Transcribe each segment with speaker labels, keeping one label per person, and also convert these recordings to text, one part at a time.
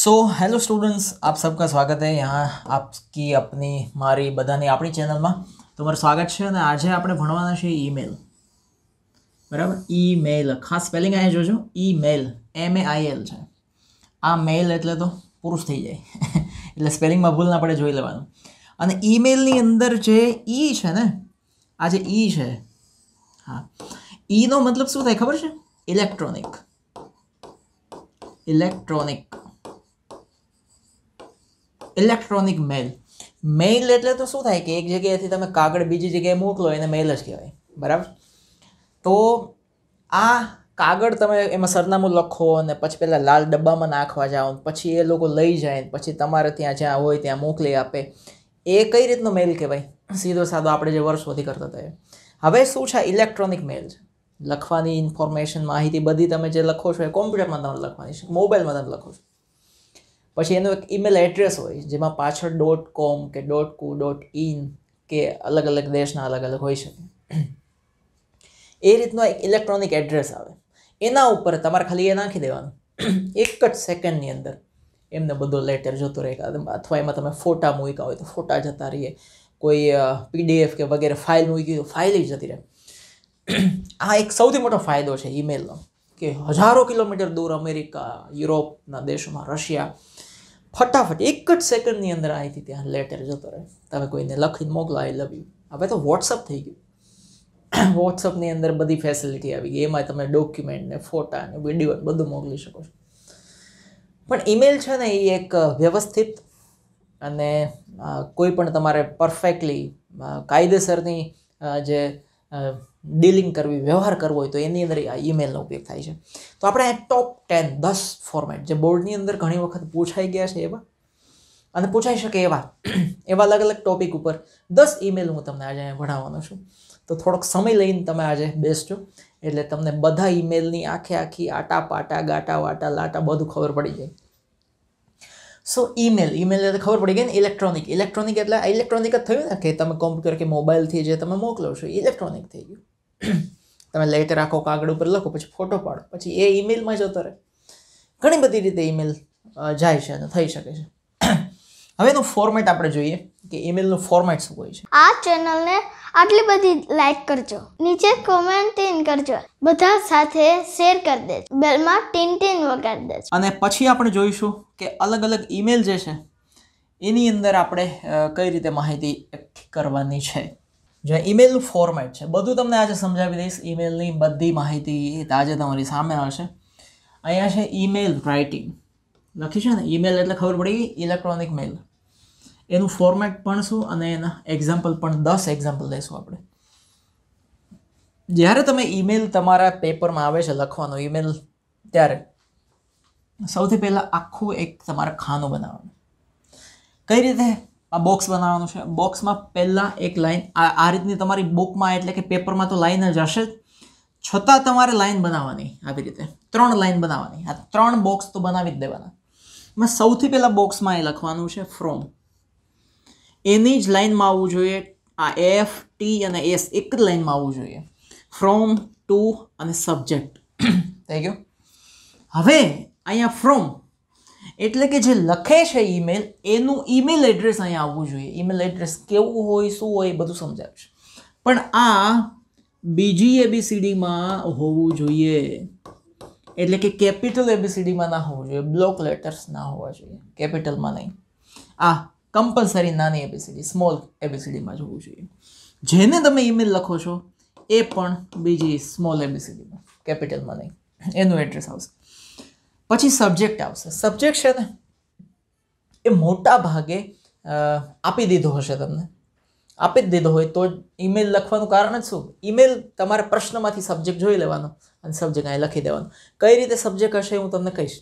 Speaker 1: So hello students આપ સબકા સ્વાગત છે यहाँ આપકી આપની મારી બધાની આપણી ચેનલમાં તો મારું સ્વાગત છે અને આજે આપણે ભણવાના છે ઈમેલ બરાબર ઈમેલ ખાસ સ્પેલિંગ અહીંયા જોજો email M A I L છે આ મેલ એટલે તો પુરુષ થઈ જાય એટલે સ્પેલિંગમાં ભૂલ આપણે જોઈ લેવાનું અને ઈમેલની અંદર જે ઈ e છે ને આ જે ઈ e છે હા ઈનો e મતલબ શું થાય ખબર છે electronic electronic electronic mail mail એટલે તો શું થાય કે એક જગ્યાએથી તમે કાગળ બીજી જગ્યાએ મોકલો એને મેઇલ જ કહેવાય બરાબર તો આ કાગળ તમે એમાં સરનામું લખો અને પછી પહેલાં લાલ ડબ્બામાં નાખવા જાઓ પછી એ લોકો લઈ જાય પછી તમારે ત્યાં જ્યાં હોય ત્યાં મોકલી આપે એ કઈ રીતનો મેઇલ કહેવાય સીધો સાદો આપણે જે વર્ષોથી કરતા હતા હવે શું છે ઇલેક્ટ્રોનિક મેઇલ છે લખવાની ઇન્ફોર્મેશન માહિતી બધી તમે જે લખો છો એ કોમ્પ્યુટરમાં તમે લખવાની છે મોબાઈલમાં તમે લખો છો પછી એનું એક ઈમેલ એડ્રેસ હોય જેમાં પાછળ ડોટ કોમ કે ડોટ કુ ડોટ ઇન કે અલગ અલગ દેશના અલગ અલગ હોઈ શકે એ રીતનો એક ઇલેક્ટ્રોનિક એડ્રેસ આવે એના ઉપર તમારે ખાલી એ નાખી દેવાનું એક જ સેકન્ડની અંદર એમને બધો લેટર જોતો રહે અથવા એમાં તમે ફોટા મૂક્યા હોય તો ફોટા જતા રહીએ કોઈ પીડીએફ કે વગેરે ફાઇલ મૂકી તો ફાઇલ જતી રહે આ એક સૌથી મોટો ફાયદો છે ઈમેલનો કે હજારો કિલોમીટર દૂર અમેરિકા યુરોપના દેશોમાં રશિયા ફટાફટ એક જ સેકન્ડની અંદર અહીંથી ત્યાં લેટર જતો રહે તમે કોઈને લખીને મોકલો આઈ લવ યુ હવે તો વોટ્સઅપ થઈ ગયું વોટ્સઅપની અંદર બધી ફેસિલિટી આવી ગઈ એમાં તમે ડોક્યુમેન્ટ ને ફોટા ને વિડીયો બધું મોકલી શકો છો પણ ઈમેલ છે ને એ એક વ્યવસ્થિત અને કોઈ પણ તમારે પરફેક્ટલી કાયદેસરની જે ડીલિંગ કરવી વ્યવહાર કરવો હોય તો એની અંદર આ ઈમેલનો ઉપયોગ થાય છે તો આપણે આ ટોપ ટેન દસ ફોર્મેટ જે બોર્ડની અંદર ઘણી વખત પૂછાઈ ગયા છે એવા અને પૂછાઈ શકે એવા એવા અલગ અલગ ટોપિક ઉપર દસ ઈમેલ હું તમને આજે ભણાવવાનો છું તો થોડોક સમય લઈને તમે આજે બેસજો એટલે તમને બધા ઈમેલની આખે આખી આટા પાટા ગાટા વાટા લાટા બધું ખબર પડી જાય સો ઈમેલ ઈમેલ એટલે ખબર પડી ગઈ ને ઇલેક્ટ્રોનિક ઇલેક્ટ્રોનિક એટલે ઇલેક્ટ્રોનિક જ થયું ને કે તમે કોમ્પ્યુટર કે મોબાઈલથી જે તમે મોકલો છો ઇલેક્ટ્રોનિક થઈ ગયું તમે લેટર રાખો કાગળ ઉપર લખો પછી ફોટો પાડો પછી એ ઈમેલમાં જતો રહે ઘણી બધી રીતે ઈમેલ જાય છે અને થઈ શકે છે હવેનું ફોર્મેટ આપણે જોઈએ કે ઈમેલનું ફોર્મેટ શું હોય છે આ ચેનલને આટલી બધી લાઈક કરજો નીચે કોમેન્ટિંગ કરજો બધા સાથે શેર કરી દેજો બેલમાં ટીન ટીન વગાડી દેજો અને પછી આપણે જોઈશું કે અલગ અલગ ઈમેલ જે છે એની અંદર આપણે કઈ રીતે માહિતી એકઠી કરવાની છે જે ઈમેલનું ફોર્મેટ છે બધું તમને આજે સમજાવી દઈશ ઈમેલની બધી માહિતી આજે તમારી સામે આવશે અહીંયા છે ઈમેલ રાઇટિંગ લખી છે ને ઈમેલ એટલે ખબર પડી ઇલેક્ટ્રોનિક મેલ એનું ફોર્મેટ પણ શું અને એના એક્ઝામ્પલ પણ દસ એક્ઝામ્પલ લઈશું આપણે જ્યારે તમે ઈમેલ તમારા પેપરમાં આવે છે લખવાનો ઈમેલ ત્યારે સૌથી પહેલાં આખું એક તમારે ખાનું બનાવવાનું કઈ રીતે આ બોક્સ બનાવવાનું છે બોક્સમાં પહેલાં એક લાઈન આ રીતની તમારી બુકમાં એટલે કે પેપરમાં તો લાઈન જ હશે છતાં તમારે લાઈન બનાવવાની આવી રીતે ત્રણ લાઈન બનાવવાની આ ત્રણ બોક્સ તો બનાવી જ દેવાના એમાં સૌથી પહેલાં બોક્સમાં એ લખવાનું છે ફ્રોમ એની જ લાઇનમાં આવવું જોઈએ આ એફ ટી અને એસ એક જ લાઇનમાં આવવું જોઈએ ફ્રોમ ટુ અને સબ્જેક્ટ થઈ ગયું હવે અહીંયા ફ્રોમ એટલે કે જે લખે છે ઈમેલ એનું ઈમેલ એડ્રેસ અહીંયા આવવું જોઈએ ઈમેલ એડ્રેસ કેવું હોય શું હોય એ બધું સમજાવીશ પણ આ બીજી એબીસીડીમાં હોવું જોઈએ એટલે કે કેપિટલ એબીસીડીમાં ના હોવું જોઈએ બ્લોક લેટર્સ ના હોવા જોઈએ કેપિટલમાં નહીં આ કમ્પલસરી નાની એબીસીડી સ્મોલ એબીસીડીમાં જોવું જોઈએ જેને તમે ઈમેલ લખો છો એ પણ બીજી સ્મોલ એબીસીડીમાં કેપિટલમાં નહીં એનું એડ્રેસ આવશે પછી સબ્જેક્ટ આવશે સબ્જેક્ટ છે ને એ મોટા ભાગે આપી દીધો હશે તમને આપી જ દીધો હોય તો ઈમેલ લખવાનું કારણ જ શું ઈમેલ તમારે પ્રશ્નમાંથી સબ્જેક્ટ જોઈ લેવાનો અને સબ્જેક્ટ અહીંયા લખી દેવાનો કઈ રીતે સબ્જેક્ટ હશે હું તમને કહીશ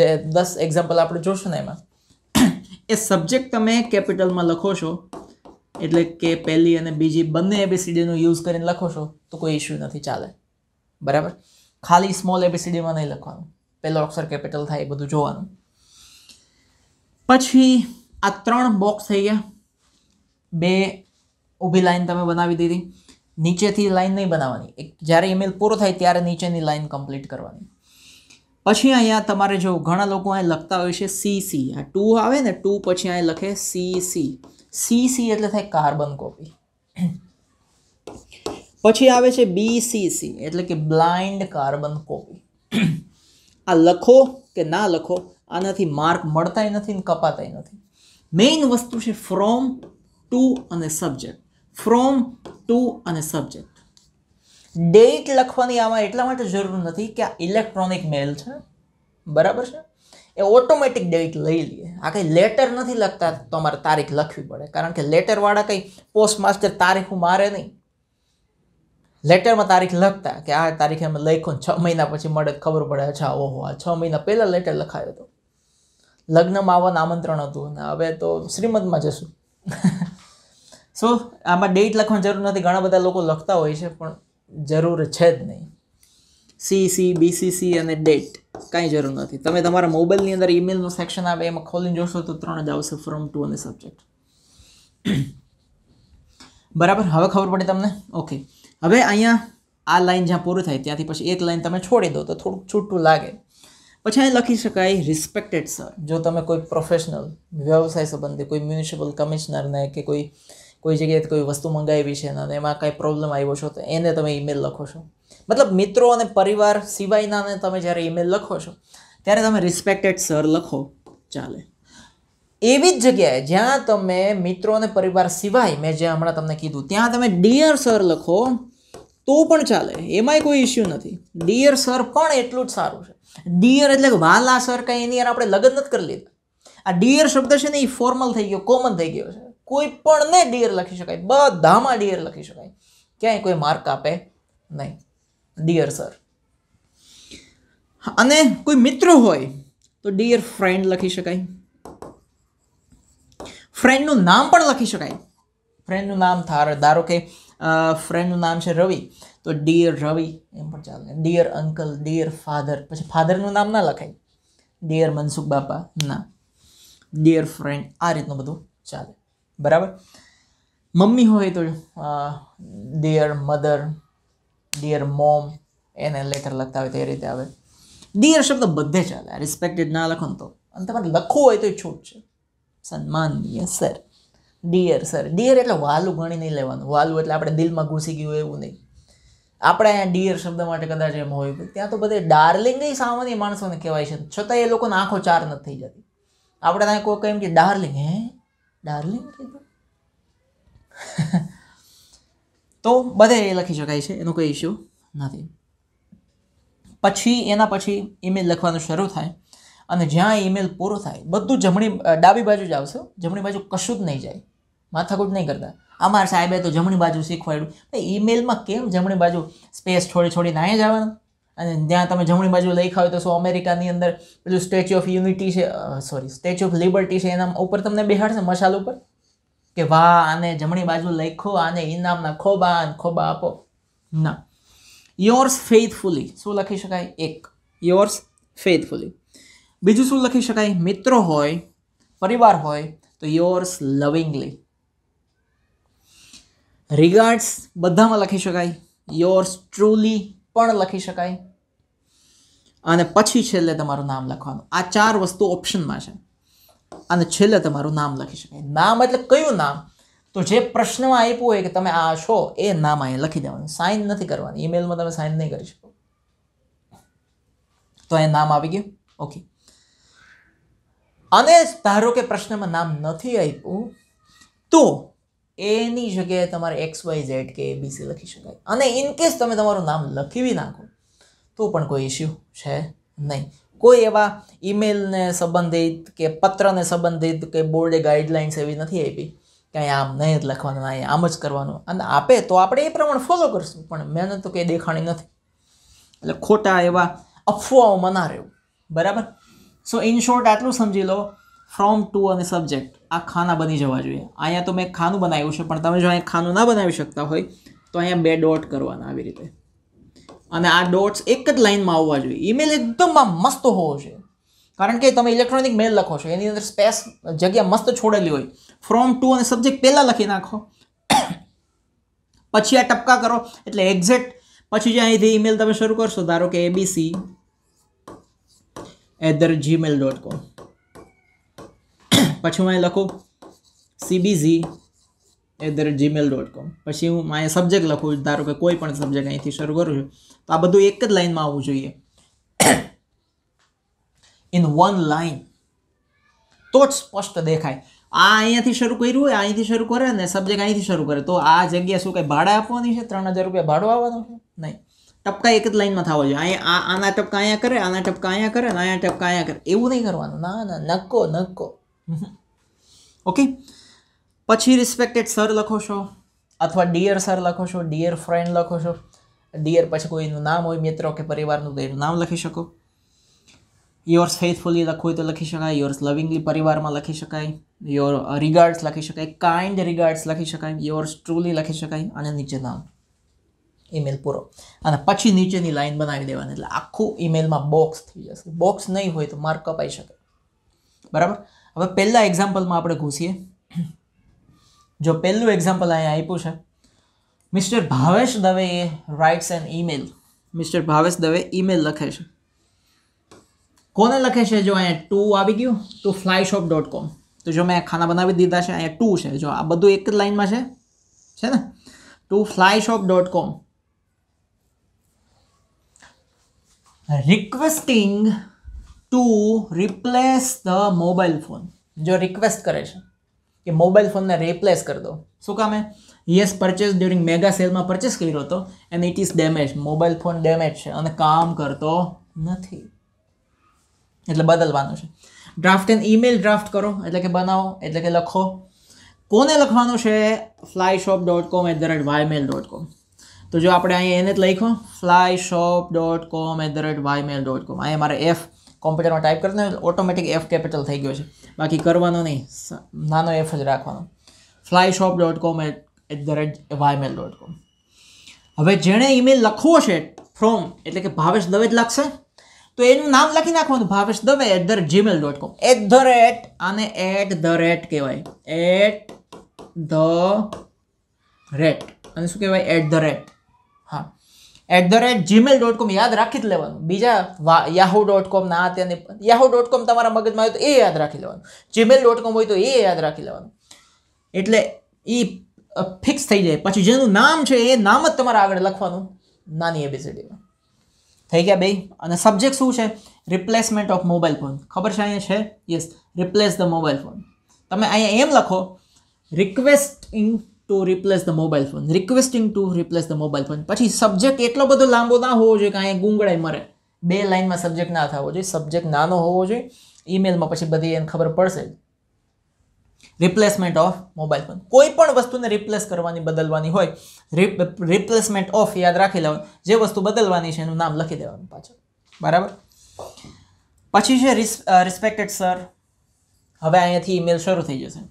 Speaker 1: જે દસ એક્ઝામ્પલ આપણે જોશું ને એમાં એ સબ્જેક્ટ તમે કેપિટલમાં લખો છો એટલે કે પહેલી અને બીજી બંને એબીસીડીનો યુઝ કરીને લખો છો તો કોઈ ઇશ્યુ નથી ચાલે બરાબર ખાલી સ્મોલ એબીસીડીમાં નહીં લખવાનું પહેલો અક્ષર કેપિટલ થાય એ બધું જોવાનું પછી આ ત્રણ બોક્સ થઈ ગયા બે ઊભી લાઈન તમે બનાવી દીધી નીચેથી લાઈન નહીં બનાવવાની એક જ્યારે ઈમેલ પૂરો થાય ત્યારે નીચેની લાઈન કમ્પ્લીટ કરવાની પછી અહીંયા તમારે જો ઘણા લોકો અહીંયા લખતા હોય છે સી સી આ ટુ આવે ને ટુ પછી અહીંયા લખે સી સી સી સી એટલે થાય કાર્બન કોપી પછી આવે છે બી સી સી એટલે કે બ્લાઇન્ડ કાર્બન કોપી આ લખો કે ના લખો આનાથી માર્ક મળતાય નથી ને કપાતાય નથી મેઇન વસ્તુ છે ફ્રોમ ટુ અને સબ્જેક્ટ ફ્રોમ ટુ અને સબ્જેક્ટ ડેટ લખવાની આમાં એટલા માટે જરૂર નથી કે આ ઇલેક્ટ્રોનિક મેલ છે બરાબર છે એ ઓટોમેટિક ડેટ લઈ લઈએ આ કંઈ લેટર નથી લખતા તમારે તારીખ લખવી પડે કારણ કે લેટરવાળા કંઈ પોસ્ટ માસ્ટર તારીખ મારે નહીં લેટરમાં તારીખ લખતા કે આ તારીખે અમે લખ્યું છ મહિના પછી મળે ખબર પડે અચ્છા ઓહો આ છ મહિના પહેલાં લેટર લખાયો હતો લગ્નમાં આવવાનું આમંત્રણ હતું અને હવે તો શ્રીમદમાં જશું શું આમાં ડેટ લખવાની જરૂર નથી ઘણા બધા લોકો લખતા હોય છે પણ જરૂર છે જ નહીં સીસી બીસીસી અને ડેટ કાંઈ જરૂર નથી તમે તમારા મોબાઈલની અંદર ઈમેલનું સેક્શન આવે એમાં ખોલીને જોશો તો ત્રણ જ આવશે ફ્રોમ ટુ અને સબ્જેક્ટ બરાબર હવે ખબર પડે તમને ઓકે હવે અહીંયા આ લાઈન જ્યાં પૂરું થાય ત્યાંથી પછી એક લાઈન તમે છોડી દો તો થોડુંક છૂટું લાગે પછી અહીં લખી શકાય રિસ્પેક્ટેડ સર જો તમે કોઈ પ્રોફેશનલ વ્યવસાય સંબંધી કોઈ મ્યુનિસિપલ કમિશનરને કે કોઈ કોઈ જગ્યાએથી કોઈ વસ્તુ મંગાવી છે અને એમાં કાંઈ પ્રોબ્લેમ આવ્યો છો તો એને તમે ઈમેલ લખો છો મતલબ મિત્રો અને પરિવાર સિવાયનાને તમે જ્યારે ઈમેલ લખો છો ત્યારે તમે રિસ્પેક્ટેડ સર લખો ચાલે એવી જ જગ્યાએ જ્યાં તમે મિત્રો અને પરિવાર સિવાય મેં જે હમણાં તમને કીધું ત્યાં તમે ડિયર સર લખો તો પણ ચાલે એમાંય કોઈ ઇશ્યુ નથી ડિયર સર પણ એટલું જ સારું છે ડિયર એટલે વાલા સર કાંઈ એની યાર આપણે લગ્ન નથી કરી લીધા આ ડિયર શબ્દ છે ને એ ફોર્મલ થઈ ગયો કોમન થઈ ગયો છે કોઈ પણને ડિયર લખી શકાય બધામાં ડિયર લખી શકાય ક્યાંય કોઈ માર્ક આપે નહીં ડિયર સર અને કોઈ મિત્ર હોય તો ડિયર ફ્રેન્ડ લખી શકાય ફ્રેન્ડનું નામ પણ લખી શકાય ફ્રેન્ડનું નામ થાર ધારો કે ફ્રેન્ડનું નામ છે રવિ તો ડિયર રવિ એમ પણ ચાલે ડિયર અંકલ ડિયર ફાધર પછી ફાધરનું નામ ના લખાય ડિયર મનસુખ બાપા ના ડિયર ફ્રેન્ડ આ રીતનું બધું ચાલે બરાબર મમ્મી હોય તો ડિયર મધર ડિયર મોમ એને લેટર લખતા હોય તે રીતે આવે ડિયર શબ્દ બધે ચાલે રિસ્પેક્ટેડ ના લખો તો અને તમારે લખવું હોય તો છૂટ છે સન્માનનીય સર ડિયર સર ડિયર એટલે વાલું ગણી નહીં લેવાનું વાલું એટલે આપણે દિલમાં ઘૂસી ગયું એવું નહીં આપણે અહીંયા ડિયર શબ્દ માટે કદાચ એમ હોય ત્યાં તો બધે ડાર્લિંગ સામાન્ય માણસોને કહેવાય છે છતાં એ લોકોને આંખો ચાર નથી થઈ જતી આપણે ત્યાં કોઈ એમ કે ડાર્લિંગ હે ડાર્લિંગ કીધું તો બધે એ લખી શકાય છે એનો કોઈ ઇશ્યુ નથી પછી એના પછી ઈમેલ લખવાનું શરૂ થાય અને જ્યાં ઈમેલ પૂરો થાય બધું જમણી ડાબી બાજુ જ આવશે જમણી બાજુ કશું જ નહીં જાય માથાકૂટ નહીં કરતા અમારા સાહેબે તો જમણી બાજુ શીખવાડ્યું ઈમેલમાં કેમ જમણી બાજુ સ્પેસ છોડી છોડીને અહીંયા જવાનું અને જ્યાં તમે જમણી બાજુ લઈ ખાવ તો શું અમેરિકાની અંદર પેલું સ્ટેચ્યુ ઓફ યુનિટી છે સોરી સ્ટેચ્યુ ઓફ લિબર્ટી છે એના ઉપર તમને બેહાડશે મશાલ ઉપર કે વાહ આને જમણી બાજુ લખો આને ઇનામના ખોબા ખોબા આપો ના યોર્સ ફેથફુલી શું લખી શકાય એક યોર્સ ફેથફુલી બીજું શું લખી શકાય મિત્રો હોય પરિવાર હોય તો યોર્સ લવિંગલી રિગાર્ડ્સ બધામાં લખી શકાય યોર્સ ટ્રુલી પણ લખી શકાય અને પછી છેલ્લે તમારું નામ લખવાનું આ ચાર વસ્તુ ઓપ્શનમાં છે અને છેલ્લે તમારું નામ લખી શકાય નામ એટલે કયું નામ તો જે પ્રશ્નમાં આપ્યું હોય કે તમે આ છો એ નામ અહીંયા લખી દેવાનું સાઇન નથી કરવાની ઈમેલમાં તમે સાઇન નહીં કરી શકો તો અહીંયા નામ આવી ગયું ઓકે અને ધારો કે પ્રશ્નમાં નામ નથી આપ્યું તો એની જગ્યાએ તમારે એક્સ વાય ઝેડ કે એબીસી લખી શકાય અને ઇનકેસ તમે તમારું નામ લખી બી નાખો તો પણ કોઈ ઇસ્યુ છે નહીં કોઈ એવા ઈમેલને સંબંધિત કે પત્રને સંબંધિત કે બોર્ડે ગાઈડલાઇન્સ એવી નથી આપી કાંઈ આમ નહીં જ લખવાનું નહીં આમ જ કરવાનું અને આપે તો આપણે એ પ્રમાણે ફોલો કરીશું પણ મહેનત તો કંઈ દેખાણી નથી એટલે ખોટા એવા અફવાઓમાં ના રહેવું બરાબર સો ઇન શોર્ટ આટલું સમજી લો ફ્રોમ ટુ અને સબ્જેક્ટ આ ખાના બની જવા જોઈએ અહીંયા તો મેં ખાનું બનાવ્યું છે પણ તમે જો અહીંયા ખાનું ના બનાવી શકતા હોય તો અહીંયા બે ડોટ કરવાના આવી રીતે અને આ ડોટ્સ એક જ લાઇનમાં આવવા જોઈએ ઈમેલ એકદમ મસ્ત હોવો છે કારણ કે તમે ઇલેક્ટ્રોનિક મેલ લખો છો એની અંદર સ્પેસ જગ્યા મસ્ત છોડેલી હોય ફ્રોમ ટુ અને સબ્જેક્ટ પહેલાં લખી નાખો પછી આ ટપકા કરો એટલે એક્ઝેક્ટ પછી જે અહીંથી ઈમેલ તમે શરૂ કરશો ધારો કે ABC at the rate Gmail dot com પછી હું અહીં લખું CBZ at the rate Gmail dot com પછી હું અહીંયા સબ્જેક્ટ લખું ધારો કે કોઈ પણ સબ્જેક્ટ અહીંથી શરૂ કરું છું તો આ બધું એક જ લાઇનમાં આવવું જોઈએ ઇન વન લાઈન તો જ સ્પષ્ટ દેખાય આ અહીંયાથી શરૂ કર્યું હોય અહીંથી શરૂ કરે ને સબ્જેક્ટ અહીંથી શરૂ કરે તો આ જગ્યા શું કંઈ ભાડે આપવાની છે ત્રણ હજાર રૂપિયા ભાડું આવવાનું છે નહીં ટપકા એક જ લાઇનમાં થવો જોઈએ અહીંયા આ આના ટપકા અહીંયા કરે આના ટપકા અહીંયા કરે અને અહીંયા ટપકા અહીંયા કરે એવું નહીં કરવાનું ના ના નક્કો નક્કો ઓકે પછી રિસ્પેક્ટેડ સર લખો છો અથવા ડિયર સર લખો છો ડિયર ફ્રેન્ડ લખો છો ડિયર પછી કોઈનું નામ હોય મિત્રો કે પરિવારનું તો એનું નામ લખી શકો યોર્સ ફેથફુલી લખવું હોય તો લખી શકાય યોર્સ લવિંગલી પરિવારમાં લખી શકાય યોર રિગાર્ડ્સ લખી શકાય કાઇન્ડ રિગાર્ડ્સ લખી શકાય યોર્સ ટ્રુલી લખી શકાય અને નીચે નામ ઈમેલ પૂરો અને પછી નીચેની લાઈન બનાવી દેવાની એટલે આખું ઈમેલમાં બોક્સ થઈ જશે બોક્સ નહીં હોય તો માર્ક આવી શકે બરાબર હવે પહેલાં એક્ઝામ્પલમાં આપણે ઘૂસીએ જો પહેલું એક્ઝામ્પલ અહીંયા આપ્યું છે mister Bhavesh Dave a writes an email mister Bhavesh Dave email લખે છે કોને લખે છે જો અહીંયા ટુ આવી ગયું તો ફ્લાય શોપ ડોટ કોમ તો જો મેં ખાના બનાવી દીધા છે અહીંયા ટુ છે જો આ બધું એક જ લાઇનમાં છે છે ને to fly shop dot com requesting to replace the mobile phone જો રિક્વેસ્ટ કરે છે કે મોબાઈલ ફોનને રિપ્લેસ કરી દો શું કામે યસ પરચેસ ડ્યુરિંગ મેગા સેલમાં પરચેસ કર્યો હતો and it is damage mobile phone damage છે અને કામ કરતો નથી એટલે બદલવાનું છે ડ્રાફ્ટ એન્ડ ઈમેલ ડ્રાફ્ટ કરો એટલે કે બનાવો એટલે કે લખો કોને લખવાનું છે fly shop dot com at the rate Ymail dot com તો જો આપણે અહીંયા એને જ લખો fly shop dot com at the rate Ymail dot com અહીંયા મારે એફ કોમ્પ્યુટરમાં ટાઈપ કરીને ઓટોમેટિક એફ કેપિટલ થઈ ગયો છે બાકી કરવાનો નહીં નાનો એફ જ રાખવાનો fly shop dot com at at the rate Ymail dot com હવે જેણે ઈમેલ લખવો છે ફ્રોમ એટલે કે ભાવેશ દવે જ લાગશે તો એનું નામ લખી નાખવાનું Bhavesh Dave at the rate Gmail dot com at the rate આને એટ ધ રેટ કહેવાય એટ ધ રેટ અને શું કહેવાય એટ ધ રેટ હા at the rate Gmail dot com યાદ રાખી જ લેવાનું બીજા યાહુ ડોટ કોમ ના તેને યાહુ ડોટ કોમ તમારા મગજમાં હોય તો એ યાદ રાખી લેવાનું જીમેલ ડોટ કોમ હોય તો એ યાદ રાખી લેવાનું એટલે એ ફિક્સ થઈ જાય પછી જેનું નામ છે એ નામ જ તમારે આગળ લખવાનું નાની એબીસીડીમાં થઈ ગયા બે અને સબ્જેક્ટ શું છે રિપ્લેસમેન્ટ ઓફ મોબાઈલ ફોન ખબર છે અહીંયા છે yes replace the mobile phone તમે અહીંયા એમ લખો request in to replace the mobile phone requesting to replace the mobile phone પછી સબ્જેક્ટ એટલો બધો લાંબો ના હોવો જોઈએ કે અહીંયા ગુંગળાઈ મરે બે લાઇનમાં સબ્જેક્ટ ના થવો જોઈએ સબ્જેક્ટ નાનો હોવો જોઈએ ઈમેલમાં પછી બધી એને ખબર પડશે રિપ્લેસમેન્ટ ઓફ મોબાઈલ ફોન કોઈ પણ વસ્તુને રિપ્લેસ કરવાની બદલવાની હોય રિપ્લેસમેન્ટ ઓફ યાદ રાખી લેવાનું જે વસ્તુ બદલવાની છે એનું નામ લખી દેવાનું પાછળ બરાબર પછી છે રિસ્પેક્ટેડ સર હવે અહીંયાથી ઈમેલ શરૂ થઈ જશે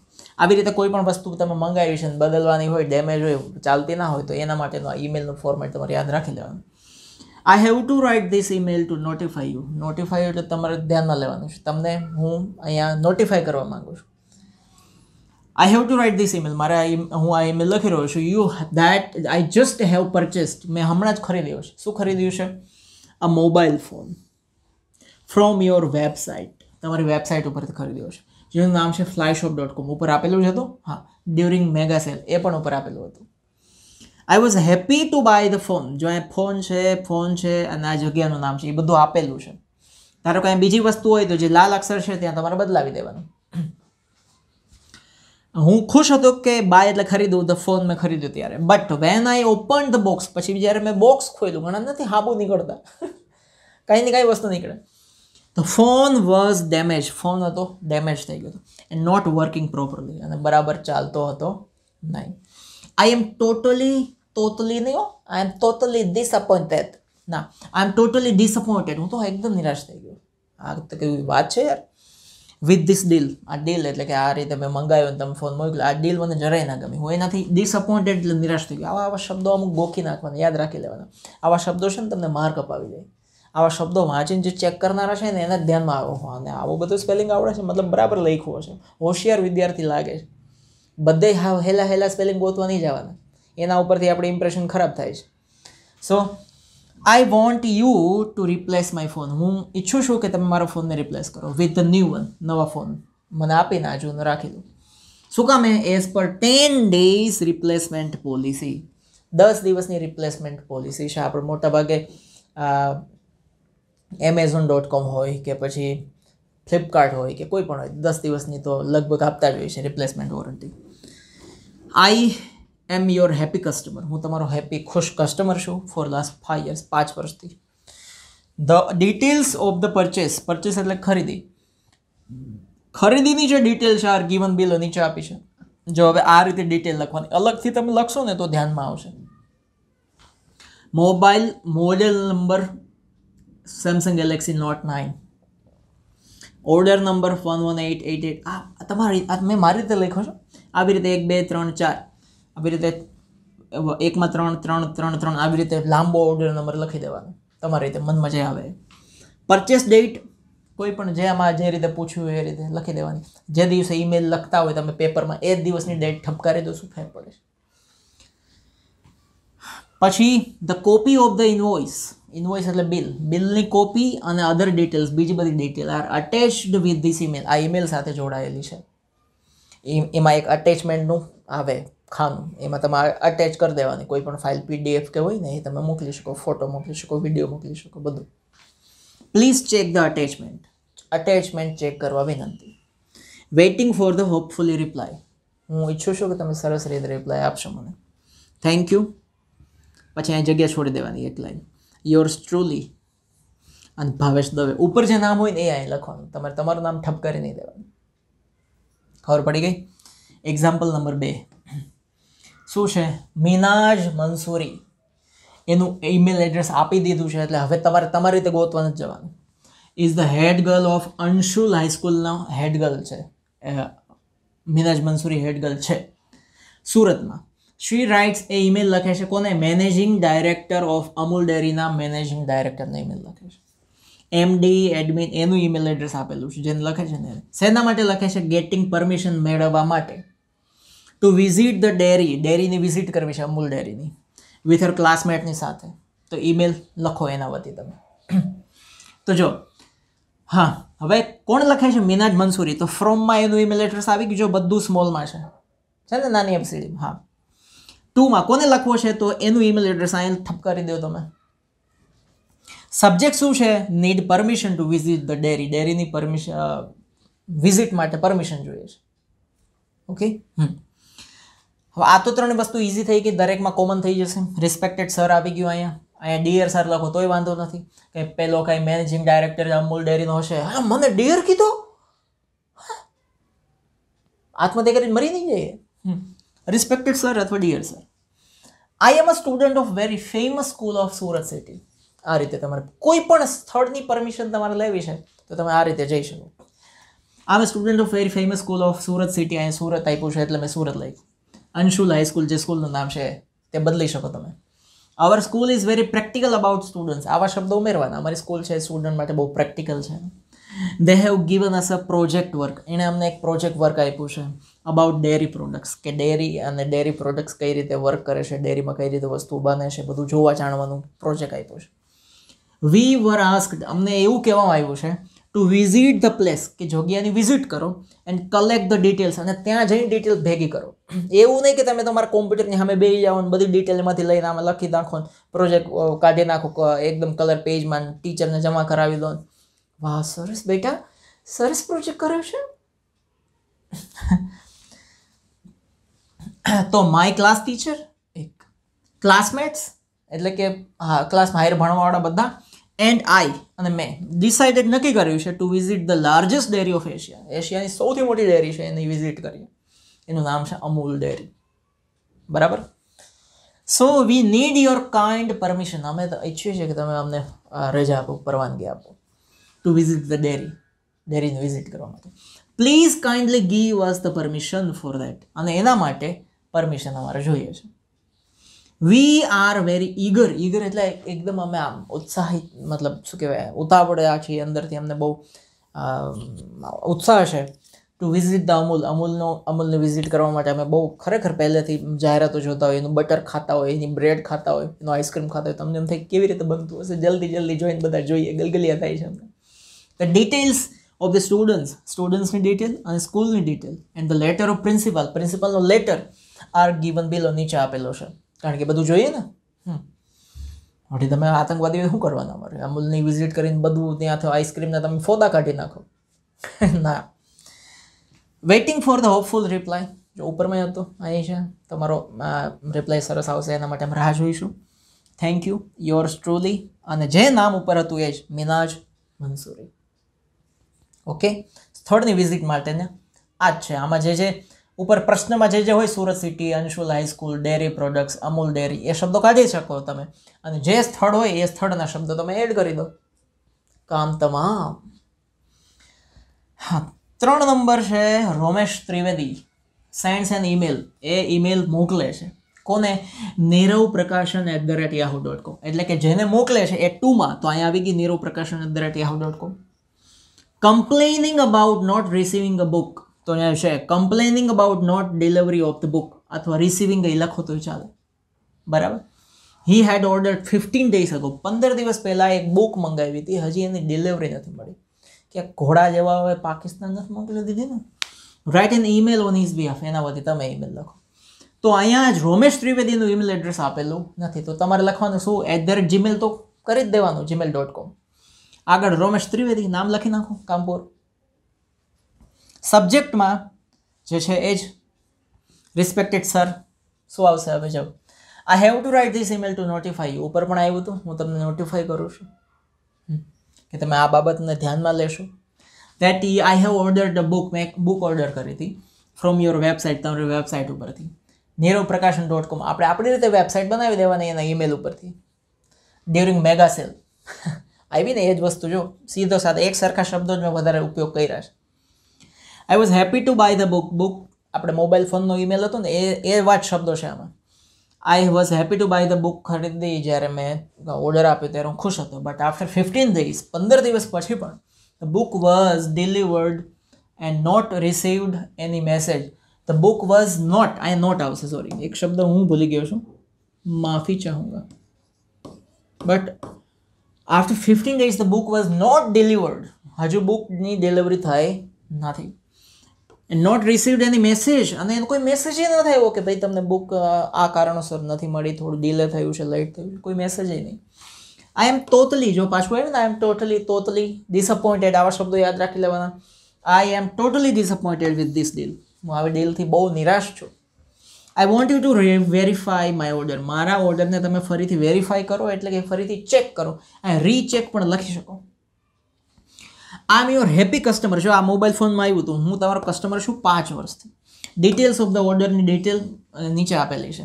Speaker 1: આવી રીતે કોઈ પણ વસ્તુ તમે મંગાવી છે બદલવાની હોય ડેમેજ હોય ચાલતી ના હોય તો એના માટેનું આ ઈમેલનું ફોર્મેટ તમારે યાદ રાખી લેવાનું I have to write this email to notify you notify એટલે તમારે ધ્યાનમાં લેવાનું છે તમને હું અહીંયા નોટિફાઈ કરવા માગું છું I have to write this email મારે હું આ ઈમેલ લખી રહ્યો છું you that I just have purchased મેં હમણાં જ ખરીદ્યો છે શું ખરીદ્યું છે a mobile phone from your website તમારી વેબસાઇટ ઉપરથી ખરીદ્યો છે જેનું નામ છે ફ્લાયશોપ ડોટ કોમ ઉપર આપેલું જ હતું હા ડ્યુરિંગ મેગા સેલ એ પણ ઉપર આપેલું હતું I was happy to buy the phone જો અહીં ફોન છે ફોન છે અને આ જગ્યાનું નામ છે એ બધું આપેલું છે ધારો કે બીજી વસ્તુ હોય તો જે લાલ અક્ષર છે ત્યાં તમારે બદલાવી દેવાનું હું ખુશ હતો કે બાય એટલે ખરીદું ધ ફોન મેં ખરીદ્યો ત્યારે but when I open the box પછી જ્યારે મેં બોક્સ ખોલ્યું ઘણા નથી હાબુ નીકળતા કંઈ ને કંઈ વસ્તુ નીકળે the phone was damage phone હતો ડેમેજ થઈ ગયો હતો એન્ડ નોટ વર્કિંગ પ્રોપરલી અને બરાબર ચાલતો હતો નહીં આઈ એમ ટોટલી ટોટલી નહીં આઈ એમ ટોટલી ડિસઅપોઇન્ટેડ ના આઈ એમ ટોટલી ડિસઅપોઇન્ટેડ હું તો એકદમ નિરાશ થઈ ગયો આ તો કેવી વાત છે યાર વિથ ધીસ ડીલ આ ડીલ એટલે કે આ રીતે મેં મંગાવ્યો અને તમે ફોન મોકલ્યો આ ડીલ મને જરાય ના ગમી હું એનાથી ડિસઅપોઇન્ટેડ એટલે નિરાશ થઈ ગયો આવા આવા શબ્દો અમુક ગોખી નાખવાના યાદ રાખી લેવાના આવા શબ્દો છે ને તમને માર્ક અપાવી જાય આવા શબ્દો વાંચીને જે ચેક કરનારા છે ને એને ધ્યાનમાં આવ્યો અને આવો બધો સ્પેલિંગ આવડે છે મતલબ બરાબર લખ્યું છે હોશિયાર વિદ્યાર્થી લાગે છે બધે હા હેલા હેલા સ્પેલિંગ ગોતવા નહીં જવાના એના ઉપરથી આપણે ઇમ્પ્રેશન ખરાબ થાય છે so I want you to replace my phone હું ઈચ્છું છું કે તમે મારો ફોનને રિપ્લેસ કરો વિથ ન્યૂ વન નવા ફોન મને આપીને આ જૂનો રાખી દઉં શું કામ as per ten days replacement policy દસ દિવસની રિપ્લેસમેન્ટ પોલિસી છે આપણે મોટાભાગે એમેઝોન ડોટ કોમ હોય કે પછી ફ્લિપકાર્ટ હોય કે કોઈ પણ હોય દસ દિવસની તો લગભગ આપતા જ હોય છે replacement warranty I am your happy customer હું તમારો હેપી ખુશ કસ્ટમર છું ફોર લાસ્ટ ફાઈવ યર્સ પાંચ વર્ષથી the details of the purchase purchase એટલે ખરીદી ખરીદીની જે ડિટેલ છે આર ગીવન બિલો નીચે આપી છે જો હવે આ રીતે ડિટેલ લખવાની અલગથી તમે લખશો ને તો ધ્યાનમાં આવશે mobile model number Samsung Galaxy Note nine order number one one eight eight eight આ તમારી આ મેં મારી રીતે લખો છો આવી રીતે એક બે ત્રણ ચાર આવી રીતે એકમાં ત્રણ ત્રણ ત્રણ ત્રણ આવી રીતે લાંબો ઓર્ડર નંબર લખી દેવાનો તમારી રીતે મનમાં જે આવે પરચેસ ડેટ કોઈ પણ જે આમાં જે રીતે પૂછ્યું એ રીતે લખી દેવાની જે દિવસે ઈમેલ લખતા હોય તમે પેપરમાં એ દિવસની ડેટ ઠપકારી દો શું ફેર પડે છે પછી the copy of the invoice invoice એટલે બિલ બિલની કોપી અને અધર ડિટેલ્સ બીજી બધી detail are attached with this email આ ઇમેલ સાથે જોડાયેલી છે એમાં એક અટેચમેન્ટનું આવે ખાનું એમાં તમારે અટેચ કરી દેવાની કોઈ પણ ફાઇલ પીડીએફ કે હોય ને એ તમે મોકલી શકો ફોટો મોકલી શકો વિડીયો મોકલી શકો બધું please check the attachment attachment check કરવા વિનંતી waiting for the hopefully reply હું ઈચ્છું છું કે તમે સરસ રીતે રિપ્લાય આપશો મને થેન્ક યુ પછી અહીં જગ્યા છોડી દેવાની એક લાઈન યોર્સ ટ્રુલી અને ભાવેશ દવે ઉપર જે નામ હોય ને એ અહીં લખવાનું તમારે તમારું નામ ઠપ કરી નહીં દેવાનું ખબર પડી ગઈ એક્ઝામ્પલ નંબર બે શું છે મિનાજ મંસૂરી એનું ઈમેલ એડ્રેસ આપી દીધું છે એટલે હવે તમારે તમારી રીતે ગોતવાનું જ જવાનું is the head girl of Anshul હાઈસ્કૂલના હેડ ગર્લ છે મિનાજ મંસૂરી હેડ ગર્લ છે સુરતમાં શી રાઇટ્સ એ ઈમેલ લખે છે કોને મેનેજિંગ ડાયરેક્ટર ઓફ અમૂલ ડેરીના મેનેજિંગ ડાયરેક્ટરને ઇમેલ લખે છે એમડી એડમિન એનું ઈમેલ એડ્રેસ આપેલું છે જેને લખે છે ને શેના માટે લખે છે ગેટિંગ પરમિશન મેળવવા માટે ટુ વિઝિટ ધ ડેરી ડેરીની વિઝિટ કરવી છે અમૂલ ડેરીની વિથ હર ક્લાસમેટની સાથે તો ઈમેલ લખો એના વતી તમે તો જો હા હવે કોણ લખે છે મિનાજ મંસૂરી તો ફ્રોમમાં એનું ઈમેલ એડ્રેસ આવી ગયું જો બધું સ્મોલમાં છે છે ને નાની એબસીડી હા ટુમાં કોને લખવો છે તો એનું ઈમેલ એડ્રેસ થપ કરી દો તમે સબ્જેક્ટ શું છે need permission to visit the dairy ડેરીની પરમિશન વિઝિટ માટે પરમિશન જોઈએ છે ઓકે હવે આ તો ત્રણ વસ્તુ ઇઝી થઈ ગઈ દરેકમાં કોમન થઈ જશે રિસ્પેક્ટેડ સર આવી ગયું અહીંયા અહીંયા ડિયર સર લખો તોય વાંધો નથી કે પેલો કાંઈ મેનેજિંગ ડાયરેક્ટર અમૂલ ડેરીનો હશે મને ડિયર કીધો આત્મહત્યા કરીને મરી નહીં જઈએ રિસ્પેક્ટેડ સર અથવા dear sir I am a student of very famous school of Surat city આ રીતે તમારે કોઈ પણ સ્થળની પરમિશન તમારે લેવી છે તો તમે આ રીતે જઈ શકો આમ student of very famous school of Surat city અહીંયા સુરત આપ્યું છે એટલે મેં સુરત લખ્યું અંશુલ હાઈસ્કૂલ જે સ્કૂલનું નામ છે તે બદલી શકો તમે our school is very practical about students આવા શબ્દો ઉમેરવાના અમારી સ્કૂલ છે સ્ટુડન્ટ માટે બહુ પ્રેક્ટિકલ છે they have given us a project work એણે અમને એક પ્રોજેક્ટ વર્ક આપ્યું છે અબાઉટ ડેરી પ્રોડક્ટ્સ કે ડેરી અને ડેરી પ્રોડક્ટ્સ કઈ રીતે વર્ક કરે છે ડેરીમાં કઈ રીતે વસ્તુ બને છે બધું જોવા જાણવાનું પ્રોજેક્ટ આપ્યો છે વી વર આસ્કડ અમને એવું કહેવામાં આવ્યું છે ટુ વિઝિટ ધ પ્લેસ કે જગ્યાની વિઝિટ કરો એન્ડ કલેક્ટ ધ ડિટેલ્સ અને ત્યાં જઈને ડિટેલ ભેગી કરો એવું નહીં કે તમે તમારા કોમ્પ્યુટરની સામે બેસી જાઓ ને બધી ડિટેલમાંથી લઈને આમાં લખી નાખો પ્રોજેક્ટ કાઢી નાખો એકદમ કલર પેજમાં ટીચરને જમા કરાવી દો વાહ સરસ બેટા સરસ પ્રોજેક્ટ કર્યો છે તો માય ક્લાસ ટીચર એક ક્લાસમેટ્સ એટલે કે હા ક્લાસમાં હાયર ભણવાવાળા બધા એન્ડ આઈ અને મેં ડિસાઇડેડ નક્કી કર્યું છે to visit the largest dairy of Asia એશિયાની સૌથી મોટી ડેરી છે એની વિઝિટ કરીએ એનું નામ છે અમૂલ ડેરી બરાબર so we need your kind permission અમે તો ઈચ્છીએ છીએ કે તમે અમને રજા આપો પરવાનગી આપો ટુ વિઝિટ ધ ડેરી ડેરીને વિઝિટ કરવા માટે please kindly give us the permission for that અને એના માટે પરમિશન અમારે જોઈએ છે we are very eager eager એટલે એકદમ અમે આમ ઉત્સાહિત મતલબ શું કહેવાય ઉતાવળ્યા છીએ અંદરથી અમને બહુ ઉત્સાહ છે ટુ વિઝિટ ધ અમૂલ અમૂલનો અમૂલને વિઝિટ કરવા માટે અમે બહુ ખરેખર પહેલેથી જાહેરાતો જોતા હોય એનું બટર ખાતા હોય એની બ્રેડ ખાતા હોય એનું આઈસક્રીમ ખાતા હોય તમને એમ થાય કેવી રીતે બનતું હશે જલ્દી જલ્દી જોઈને બધા જોઈએ ગલગલિયા થાય છે અમને the details of the students સ્ટુડન્ટ્સની ડિટેલ અને સ્કૂલની detail and the letter of principal પ્રિન્સિપાલનો લેટર આર ગીવન બિલો નીચે આપેલો છે કારણ કે બધું જોઈએ ને હવે તમે આતંકવાદીઓ શું કરવાના મારે અમૂલની વિઝિટ કરીને બધું ત્યાંથી આઈસ્ક્રીમના તમે ફોદા કાઢી નાખો ના waiting for the hopeful reply જો ઉપર હતો અહીં છે તમારો રિપ્લાય સરસ આવશે એના માટે અમે રાહ જોઈશું થેન્ક યુ યોર ટ્રુલી અને જે નામ ઉપર હતું એ જ મિનાજ મનસુરી ઓકે સ્થળની વિઝિટ માટેને આ જ છે આમાં જે જે ઉપર પ્રશ્નમાં જે જે હોય Surat city Anshul high school dairy products Amul dairy એ શબ્દો કાઢી શકો તમે અને જે સ્થળ હોય એ સ્થળના શબ્દો તમે એડ કરી દો કામ તમામ હા ત્રણ નંબર છે Romesh Trivedi science and email એ ઈમેલ મોકલે છે કોને Nirav Prakashan at the rate Yahoo dot com એટલે કે જેને મોકલે છે એ ટુમાં તો અહીંયા આવી ગઈ Nirav Prakashan at the rate Yahoo dot com complaining about not receiving a book તો અહીંયા છે complaining about not delivery of the book અથવા રિસીવિંગ એ લખો તો ચાલે બરાબર he had order fifteen days ago પંદર દિવસ પહેલાં એક બુક મંગાવી હતી હજી એની ડિલિવરી નથી મળી કે ઘોડા જેવા હવે પાકિસ્તાન નથી મોકલી દીધી ને write an email on his behalf એના વતી તમે ઈમેલ લખો તો અહીંયા જ રોમેશ ત્રિવેદીનું ઇમેલ એડ્રેસ આપેલું નથી તો તમારે લખવાનું શું એટ ધ રેટ જીમેલ તો કરી જ દેવાનું જીમેલ ડોટ કોમ આગળ રોમેશ ત્રિવેદી નામ લખી નાખો કામપુર સબ્જેક્ટમાં જે છે એ જ રિસ્પેક્ટેડ સર શું આવશે હવે જાઓ I have to write this email to notify ઉપર પણ આવ્યું હતું હું તમને નોટિફાઈ કરું છું કે તમે આ બાબતને ધ્યાનમાં લેશો દેટ ઈ I have order the book મેં એક બુક ઓર્ડર કરી હતી ફ્રોમ યોર વેબસાઇટ તમારી વેબસાઇટ ઉપરથી નીરવ પ્રકાશન ડોટ કોમ આપણે આપણી રીતે વેબસાઇટ બનાવી દેવાની એના ઇમેલ ઉપરથી ડ્યુરિંગ મેગા સેલ આવીને એ જ વસ્તુ જો સીધો સાથે એક સરખા શબ્દો જ મેં વધારે ઉપયોગ કર્યા છે I was happy to buy the book book આપણે મોબાઈલ ફોનનો ઈમેલ હતો ને એ એ વાત શબ્દો છે આમાં I was happy to buy the book ખરીદી જ્યારે મેં ઓર્ડર આપ્યો ત્યારે હું ખુશ હતો બટ આફ્ટર ફિફ્ટીન ડેઝ પંદર દિવસ પછી પણ the book was delivered and not received any message the book was not I not આવશે સોરી એક શબ્દ હું ભૂલી ગયો છું માફી ચાહુંગા but after fifteen days the book was not delivered હજુ બુકની ડિલિવરી થાય નથી નોટ રિસીવડ એની મેસેજ અને એનો કોઈ મેસેજ એ ન થયો કે ભાઈ તમને બુક આ કારણોસર નથી મળી થોડું ડીલે થયું છે લેટ થયું કોઈ મેસેજ એ નહીં આઈ એમ ટોટલી જો પાછું આવ્યું ને I am totally totally disappointed આવા શબ્દો યાદ રાખી લેવાના I am totally disappointed with this deal હું આવી ડીલથી બહુ નિરાશ છું I want you to verify my order મારા ઓર્ડરને તમે ફરીથી વેરીફાઈ કરો એટલે કે ફરીથી ચેક કરો અને રીચેક પણ લખી શકો આમ યોર હેપી કસ્ટમર છો આ મોબાઈલ ફોનમાં આવ્યું હતું હું તમારો કસ્ટમર છું પાંચ વર્ષથી ડિટેલ્સ ઓફ ધ ઓર્ડરની ડિટેલ નીચે આપેલી છે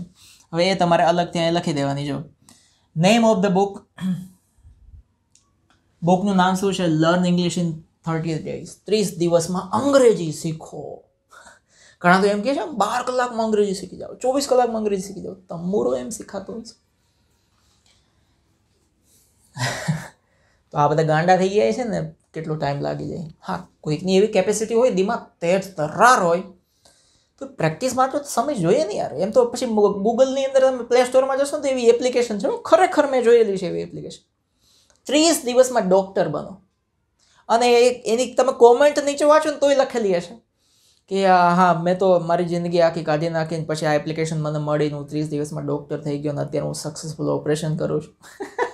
Speaker 1: હવે એ તમારે અલગ ત્યાં લખી દેવાની જો નેમ ઓફ ધ બુક બુકનું નામ શું છે learn English in thirty days ત્રીસ દિવસમાં અંગ્રેજી શીખો ઘણા તો એમ કહે છે બાર કલાકમાં અંગ્રેજી શીખી જાઓ ચોવીસ કલાકમાં અંગ્રેજી શીખી જાઓ તંબુરો એમ શીખાતો હોય તો આ બધા ગાંડા થઈ ગયા છે ને કેટલો ટાઈમ લાગી જાય હા કોઈકની એવી કેપેસિટી હોય દિમાગ તેજ તરાર હોય તો પ્રેક્ટિસ માટે સમય જોઈએ ને યાર એમ તો પછી ગૂગલની અંદર તમે પ્લે સ્ટોરમાં જશો ને તો એવી એપ્લિકેશન છે ખરેખર મેં જોયેલી છે એવી એપ્લિકેશન ત્રીસ દિવસમાં ડૉક્ટર બનો અને એની તમે કોમેન્ટ નીચે વાંચો ને તોય લખેલી હશે કે હા મેં તો મારી જિંદગી આખી કાઢી નાખીને પછી આ એપ્લિકેશન મને મળીને હું ત્રીસ દિવસમાં ડૉક્ટર થઈ ગયો અને અત્યારે હું સક્સેસફુલ ઓપરેશન કરું છું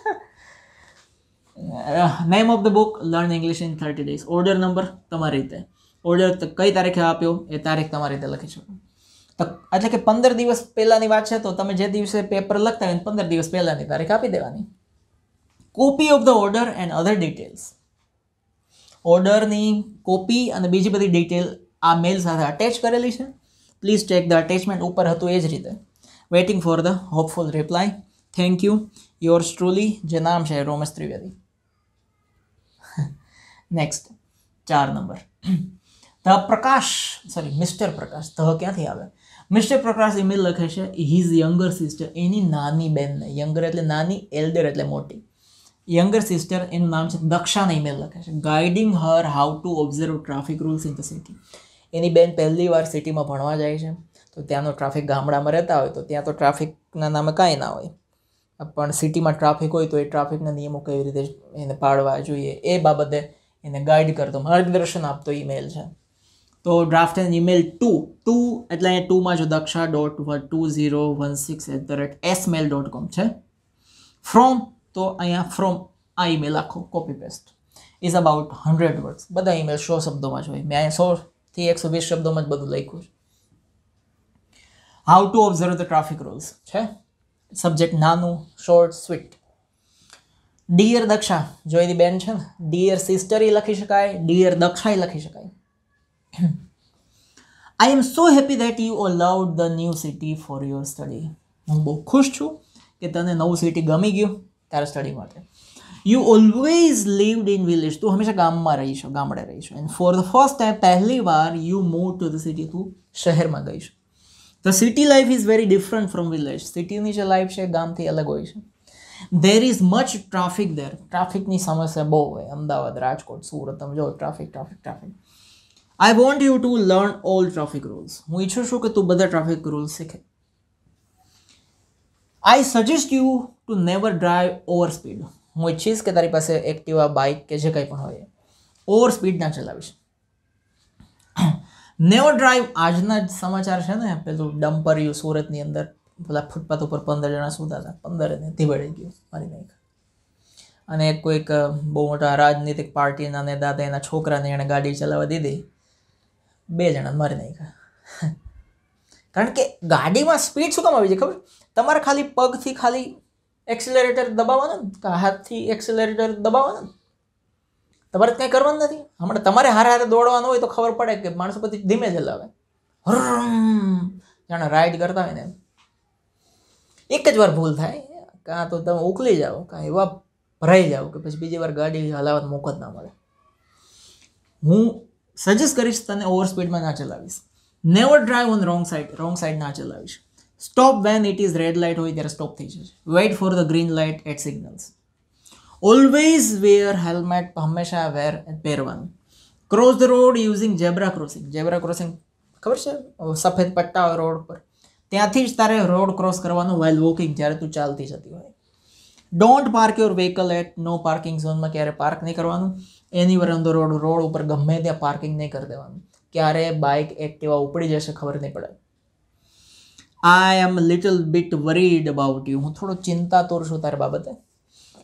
Speaker 1: name of the book learn English in thirty days order number તમારી રીતે ઓર્ડર કઈ તારીખે આપ્યો એ તારીખ તમારી રીતે લખી શકો એટલે કે પંદર દિવસ પહેલાંની વાત છે તો તમે જે દિવસે પેપર લખતા હોય પંદર દિવસ પહેલાંની તારીખ આપી દેવાની copy of the order and other details ઓર્ડરની કોપી અને બીજી બધી ડિટેલ આ મેલ સાથે અટેચ કરેલી છે પ્લીઝ ચેક ધ અટેચમેન્ટ ઉપર હતું એ જ રીતે waiting for the hopeful reply thank you your truly જે નામ છે રોમેશ ત્રિવેદી નેક્સ્ટ ચાર number the Prakash sorry mister Prakash the ક્યાંથી આવે મિસ્ટર પ્રકાશ ઈમેલ લખે છે હિઝ યંગર સિસ્ટર એની નાની બહેનને યંગર એટલે નાની એલ્ડર એટલે મોટી યંગર સિસ્ટર એનું નામ છે દક્ષાને ઈમેલ લખે છે guiding her how to observe traffic rules in the city એની બેન પહેલી વાર સિટીમાં ભણવા જાય છે તો ત્યાંનો ટ્રાફિક ગામડામાં રહેતા હોય તો ત્યાં તો ટ્રાફિકના નામે કાંઈ ના હોય પણ સિટીમાં ટ્રાફિક હોય તો એ ટ્રાફિકના નિયમો કેવી રીતે એને પાળવા જોઈએ એ બાબતે એને ગાઈડ કરતો માર્ગદર્શન આપતો ઈમેલ છે તો draft an email to to એટલે અહીંયા ટુમાં જો Daksha dot one two zero one six at the rate S mail dot com છે ફ્રોમ તો અહીંયા ફ્રોમ આ ઈમેલ આખો copy paste is about hundred words બધા ઈમેલ સો શબ્દોમાં જ હોય મેં અહીંયા સોથી એકસો વીસ શબ્દોમાં જ બધું લખ્યું છે how to observe the traffic rules છે સબ્જેક્ટ નાનું શોર્ટ સ્વીટ ડિયર દક્ષા જોઈતી બેન છે ને ડિયર સિસ્ટરી લખી શકાય ડિયર દક્ષાએ લખી શકાય I am so happy that you allowed the new city for your study હું બહુ ખુશ છું કે તને નવું સિટી ગમી ગયું તારા સ્ટડી માટે you always lived in village તું હંમેશા ગામમાં રહી ગામડે રહી and for the first time પહેલી વાર you move to the city તું શહેરમાં ગઈશ the city life is very different from village સિટીની જે લાઈફ છે ગામથી અલગ હોય છે there is much traffic there ટ્રાફિકની સમસ્યા બહુ હોય અમદાવાદ રાજકોટ સુરત તમે જોવો traffic traffic traffic I want you to learn all traffic rules હું ઈચ્છું છું કે તું બધા ટ્રાફિક રૂલ્સ શીખે I suggest you to never drive over speed હું ઈચ્છીશ કે તારી પાસે એક્ટિવા બાઇક કે જે કંઈ પણ હોય ઓવર સ્પીડ ના ચલાવીશ નેવર ડ્રાઈવ આજના જ સમાચાર છે ને પેલું ડમ્પર યુ સુરતની અંદર પેલા ફૂટપાથ ઉપર પંદર જણા સૂતા હતા પંદર ને ધીબડી ગયું મારી નાખ અને કોઈક બહુ મોટા રાજનીતિક પાર્ટીના ને દાદા એના છોકરાને એણે ગાડી ચલાવવા દીધી બે જણા મારી નાખ્યા કારણ કે ગાડીમાં સ્પીડ શું કામ આવી છે ખબર તમારે ખાલી પગથી ખાલી એક્સિલરેટર દબાવવાનું કે હાથથી એક્સિલરેટર દબાવવાનું તમારે કંઈ કરવાનું નથી હમણાં તમારે હારે હારે દોડવાનું હોય તો ખબર પડે કે માણસો પછી ધીમે ચલાવે હર જાણે રાઈડ કરતા હોય ને એક જ વાર ભૂલ થાય કાં તો તમે ઉકલી જાઓ કાં એવા ભરાઈ જાઓ કે પછી બીજી વાર ગાડી હલાવવાનો મોકો જ ના મળે હું સજેસ્ટ કરીશ તને ઓવર સ્પીડમાં ના ચલાવીશ never drive on wrong side wrong side ના ચલાવીશ stop when it is red light હોય ત્યારે સ્ટોપ થઈ જશે wait for the green light at signals always wear helmet હંમેશા વેર પહેરવાનું cross the road using zebra crossing zebra crossing ખબર છે સફેદ પટ્ટા રોડ પર ત્યાંથી જ તારે રોડ ક્રોસ કરવાનું વાઇલ વોકિંગ જ્યારે તું ચાલતી જતી હોય don't park your vehicle at no parking ઝોનમાં ક્યારે પાર્ક નહીં કરવાનું એની વર અંદર રોડ રોડ ઉપર ગમે ત્યાં પાર્કિંગ નહીં કરી દેવાનું ક્યારે બાઇક એક્ટિવા ઉપડી જશે ખબર નહીં પડે I am little bit worried about you હું થોડો ચિંતાતુર છું તારે બાબતે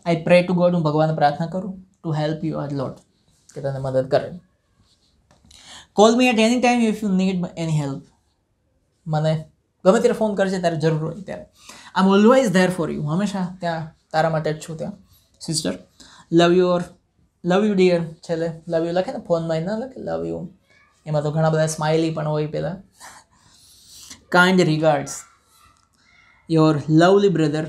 Speaker 1: આઈ પ્રે ટુ ગોડ હું ભગવાન પ્રાર્થના કરું to help you a lot કે તને મદદ કરે call me at any time if you need any help મને ગમે ત્યારે ફોન કરશે ત્યારે જરૂર હોય ત્યારે આમ am always there for you હંમેશા ત્યાં તારા માટે જ છું ત્યાં sister love your love you dear છેલ્લે લવ યુ લખે ને ફોનમાં ન લખે લવ યુ એમાં તો ઘણા બધા સ્માઇલી પણ હોય પહેલાં kind regards your lovely brother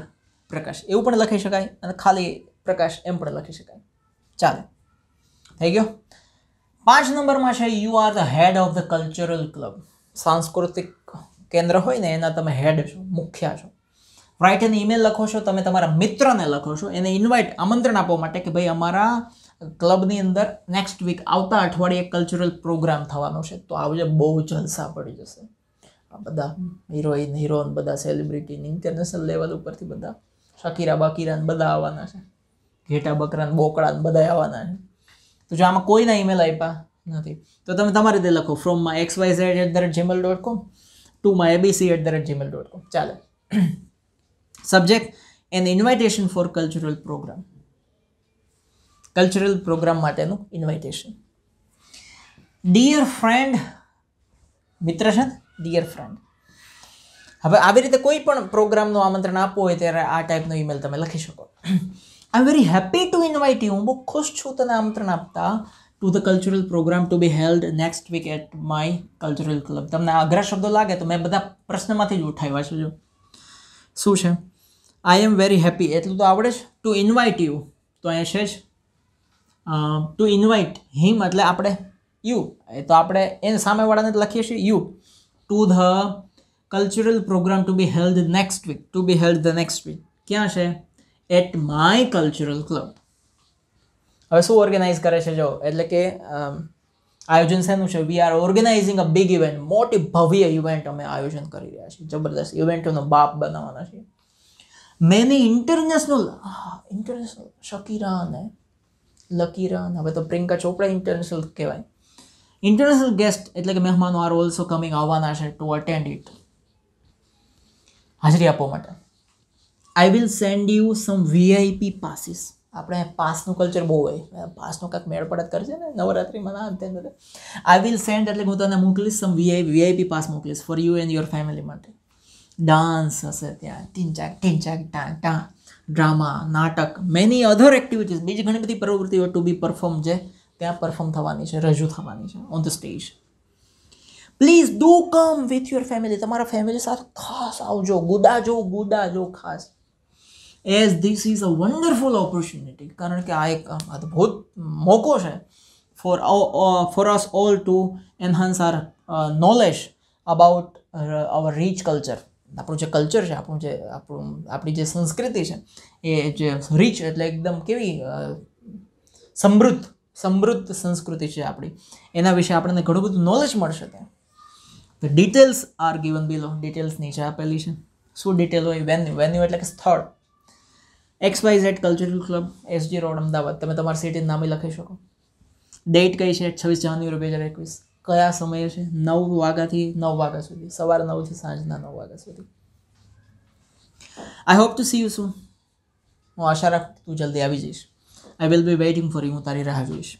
Speaker 1: Prakash એવું પણ લખી શકાય અને ખાલી પ્રકાશ એમ પણ લખી શકાય ચાલે થઈ ગયો પાંચ નંબરમાં છે you are the head of the cultural club સાંસ્કૃતિક કેન્દ્ર હોય ને એના તમે હેડ છો મુખ્યા છો રાઈટ એને ઈમેલ લખો છો તમે તમારા મિત્રને લખો છો એને ઇન્વાઇટ આમંત્રણ આપવા માટે કે ભાઈ અમારા ક્લબની અંદર નેક્સ્ટ વીક આવતા અઠવાડિયે કલ્ચરલ પ્રોગ્રામ થવાનો છે તો આવજે બહુ જલસા પડી જશે આ બધા હિરોઈન હિરોન બધા સેલિબ્રિટી ઇન્ટરનેશનલ લેવલ ઉપરથી બધા શકીરા બકીરાન બધા આવવાના છે ઘેટા બકરાન બોકડાન બધા આવવાના છે તો જો આમાં કોઈના ઈમેલ આપ્યા નથી તો તમે તમારી રીતે લખો ફ્રોમમાં X Y Z at the rate Gmail dot com to my abc at the gmail dot com ચાલે subject an invitation for cultural program cultural program માટેનું ઇન્વાઇટેશન ડિયર ફ્રેન્ડ મિત્ર છે ડિયર ફ્રેન્ડ હવે આવી રીતે કોઈ પણ પ્રોગ્રામનું આમંત્રણ આપવું હોય ત્યારે આ ટાઈપનો ઈમેલ તમે લખી શકો I very happy to invite you હું બહુ ખુશ છું તને આમંત્રણ આપતા to the cultural program to be held next week at my cultural club તમને અઘરા શબ્દો લાગે તો મેં બધા પ્રશ્નમાંથી જ ઉઠાવ્યા છે જો શું છે આઈ એમ વેરી હેપી એટલું તો આવડે છે ટુ ઇન્વાઇટ યુ તો અહીંયા છે જ ટુ ઇન્વાઇટ હિમ એટલે આપણે યુ એ તો આપણે એને સામેવાળાને જ લખીએ છીએ you to the cultural program to be held next week to be held the next week ક્યાં છે એટ માય કલ્ચરલ ક્લબ હવે શું ઓર્ગેનાઇઝ કરે છે જો એટલે કે આયોજન શેનું છે we are organizing a big event મોટી ભવ્ય ઇવેન્ટ અમે આયોજન કરી રહ્યા છીએ જબરદસ્ત ઇવેન્ટોનો બાપ બનાવવાના છીએ મેની ઇન્ટરનેશનલ ઇન્ટરનેશનલ શકીરા અને લકીરા અને હવે તો પ્રિયંકા ચોપડા ઇન્ટરનેશનલ કહેવાય ઇન્ટરનેશનલ ગેસ્ટ એટલે કે મહેમાનો આર ઓલસો કમિંગ આવવાના છે ટુ અટેન્ડ ઇટ હાજરી આપવા માટે I will send you some VIP passes આપણે પાસનું કલ્ચર બહુ હોય પાસનો કાંઈક મેળ પડત કરશે ને નવરાત્રિમાં ના અંતે બધે આઈ વિલ સેન્ડ એટલે હું તને મોકલીશ સમ વીઆઈ વીઆઈપી પાસ મોકલીશ for you and your family માટે ડાન્સ હશે ત્યાં ટીંચાક ટીંચાક ટાં ટાં ડ્રામા નાટક મેની અધર એક્ટિવિટીઝ બીજી ઘણી બધી પ્રવૃત્તિઓ ટુ બી પરફોર્મ છે ત્યાં પરફોર્મ થવાની છે રજૂ થવાની છે on the stage please do come with your family તમારા ફેમિલી સાથે ખાસ આવજો ગુદા જો ગુદા જો ખાસ as this is a wonderful opportunity કારણ કે આ એક અદ્ભુત મોકો છે for for us all to enhance our knowledge about our rich culture આપણું જે કલ્ચર છે આપણું જે આપણું આપણી જે સંસ્કૃતિ છે એ જે રીચ એટલે એકદમ કેવી સમૃદ્ધ સમૃદ્ધ સંસ્કૃતિ છે આપણી એના વિશે આપણને ઘણું બધું નોલેજ મળશે ત્યાં the details are given below details નીચે આપેલી છે શું ડિટેલ હોય વેન્યુ વેન્યુ એટલે કે સ્થળ X Y Z cultural club SG road Ahmedabad તમે તમારા સિટીનું નામે લખી શકો ડેટ કઈ છે છવ્વીસ જાન્યુઆરી બે હજાર એકવીસ કયા સમયે છે નવ વાગ્યાથી નવ વાગ્યા સુધી સવારે નવથી સાંજના નવ વાગ્યા સુધી I hope to see you soon હું આશા રાખ તું જલ્દી આવી જઈશ I will be waiting for you હું તારી રાહ જોઈશ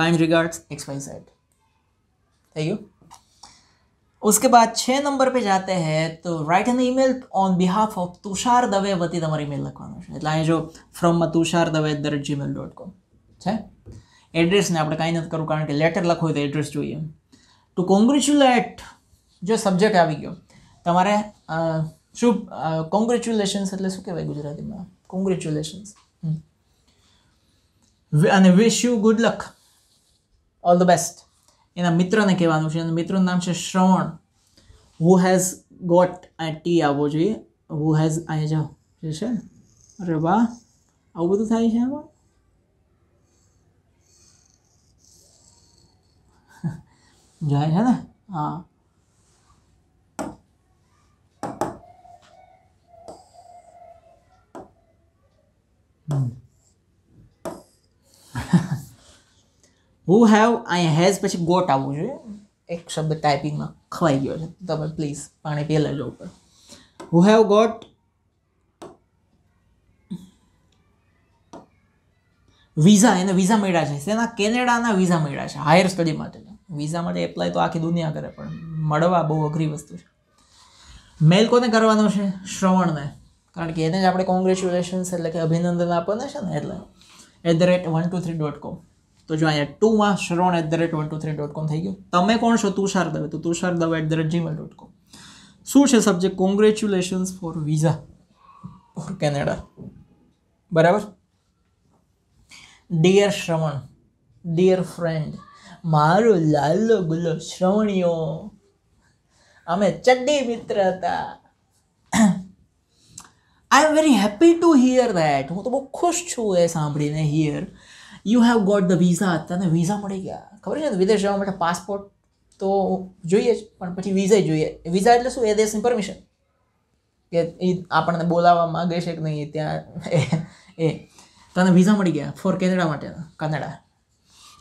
Speaker 1: kind regards X Y Z થઈ ગયું उसके बाद छः નંબર પે જાતે હૈ તો write an email on behalf of Tushar Dave વતી તમારે ઈમેલ લખવાનો છે એટલે અહીં જો મ Tushar Dave the rate Gmail dot com છે એડ્રેસ ને આપણે કાંઈ નથી કરવું કારણ કે લેટર લખવું હોય તો એડ્રેસ જોઈએ ટુ કોંગ્રેચ્યુલેટ જો સબ્જેક્ટ આવી ગયો તમારે શું કોંગ્રેચ્યુલેશન્સ એટલે શું કહેવાય ગુજરાતીમાં કોંગ્રેચ્યુલેશન્સ અને wish you good luck all the best એના મિત્રને કહેવાનું છે અને મિત્રનું નામ છે શ્રવણ હુ હેઝ ગોટ આ ટી આવવો જોઈએ હુ હેઝ અહીંયા જાઓ જે છે અરે વાહ આવું બધું થાય છે એમાં જાય છે ને હા hmm who have I has પછી ગોટ આવવું જોઈએ એક શબ્દ ટાઈપિંગમાં ખવાઈ ગયો છે તમે પ્લીઝ પાણી પહેલાં જો ઉપર હુ હેવ ગોટ વિઝા એને વિઝા મળ્યા છે તેના કેનેડાના વિઝા મળ્યા છે હાયર સ્ટડી માટે વિઝા માટે એપ્લાય તો આખી દુનિયા કરે પણ મળવા બહુ અઘરી વસ્તુ છે મેલ કોને કરવાનો છે શ્રવણને કારણ કે એને જ આપણે કોંગ્રેચ્યુલેશન્સ એટલે કે અભિનંદન આપવાના છે ને એટલે at the rate one two three dot com તો જો અહીંયા ટુમાં શ્રોણ at the rate one two three dot com થઈ ગયું તમે કોણ છો તુષાર દવે તો Tushar Dave at the rate Gmail dot com શું છે subject congratulations for visa for Canada બરાબર ડિયર શ્રવણ ડિયર ફ્રેન્ડ મારો લાલો ગુલો શ્રવણીઓ અમે ચડ્ડી મિત્ર હતા I am very happy to hear that હું તો બહુ ખુશ છું એ સાંભળીને hear you have got the visa તને વિઝા મળી ગયા ખબર છે ને વિદેશ જવા માટે પાસપોર્ટ તો જોઈએ જ પણ પછી વિઝા જોઈએ વિઝા એટલે શું એ દેશની પરમિશન કે એ આપણને બોલાવવા માગે છે કે નહીં ત્યાં એ તને વિઝા મળી ગયા ફોર કેનેડા માટે Canada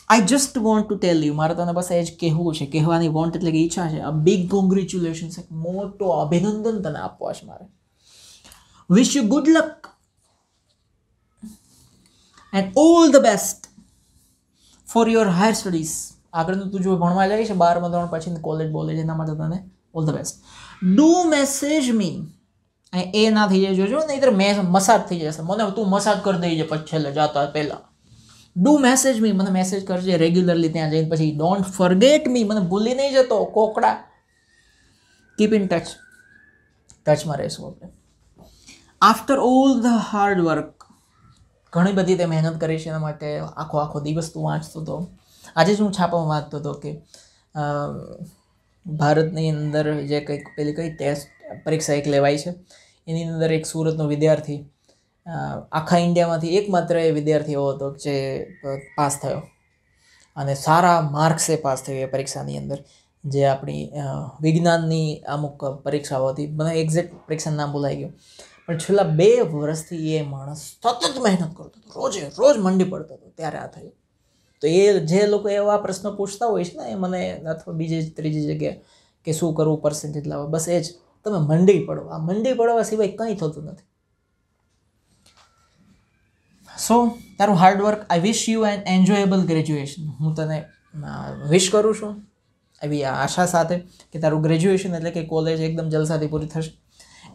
Speaker 1: I just want to tell you મારે તને બસ એ જ કહેવું છે કહેવાની વોન્ટ એટલે કે ઈચ્છા છે આ બિગ કોંગ્રેચ્યુલેશન્સ એક મોટો અભિનંદન તને આપવા છે મારે wish you good luck and all the best for your higher studies આગળ તો તું જો ભણવા જાય છે બારમાં ધોરણ પછી કોલેજ બોલે એના માટે તને all the best do message me અહીં એ ના થઈ જાય જોજો નહીં નહીંતર મેં મસાજ થઈ જશે મને તું મસાજ કરી દઈ છે પછી છેલ્લે જતા પહેલાં ડુ મેસેજ મી મને મેસેજ કરજે રેગ્યુલરલી ત્યાં જઈને પછી ડોન્ટ ફરગેટ મી મને ભૂલી નહીં જતો કોકડા કીપ ઇન ટચ ટચમાં રહેશું આપણે after all the hard work ઘણી બધી તે મહેનત કરી છે એના માટે આખો આખો દિવસ તું વાંચતો હતો આજે જ હું છાપામાં વાંચતો હતો કે ભારતની અંદર જે કંઈક પેલી કઈ ટેસ્ટ પરીક્ષા એક લેવાય છે એની અંદર એક સુરતનો વિદ્યાર્થી આખા ઇન્ડિયામાંથી એકમાત્ર એ વિદ્યાર્થી એવો હતો જે પાસ થયો અને સારા માર્ક્સે પાસ થયો એ પરીક્ષાની અંદર જે આપણી વિજ્ઞાનની અમુક પરીક્ષાઓ હતી મને એક્ઝેક્ટ પરીક્ષાનું નામ ભૂલાઈ ગયું પણ છેલ્લા બે વર્ષથી એ માણસ સતત મહેનત કરતો હતો રોજે રોજ મંડી પડતો હતો ત્યારે આ થયું તો એ જે લોકો એવા પ્રશ્નો પૂછતા હોય છે ને એ મને અથવા બીજી ત્રીજી જગ્યાએ કે શું કરવું પર્સન્ટેજ લાવવા બસ એ જ તમે મંડી પડો આ મંડી પડવા સિવાય કંઈ થતું નથી સો તારું hard work I wish you an enjoyable graduation હું તને વિશ કરું છું એવી આશા સાથે કે તારું ગ્રેજ્યુએશન એટલે કે કોલેજ એકદમ જલસાથી પૂરી થશે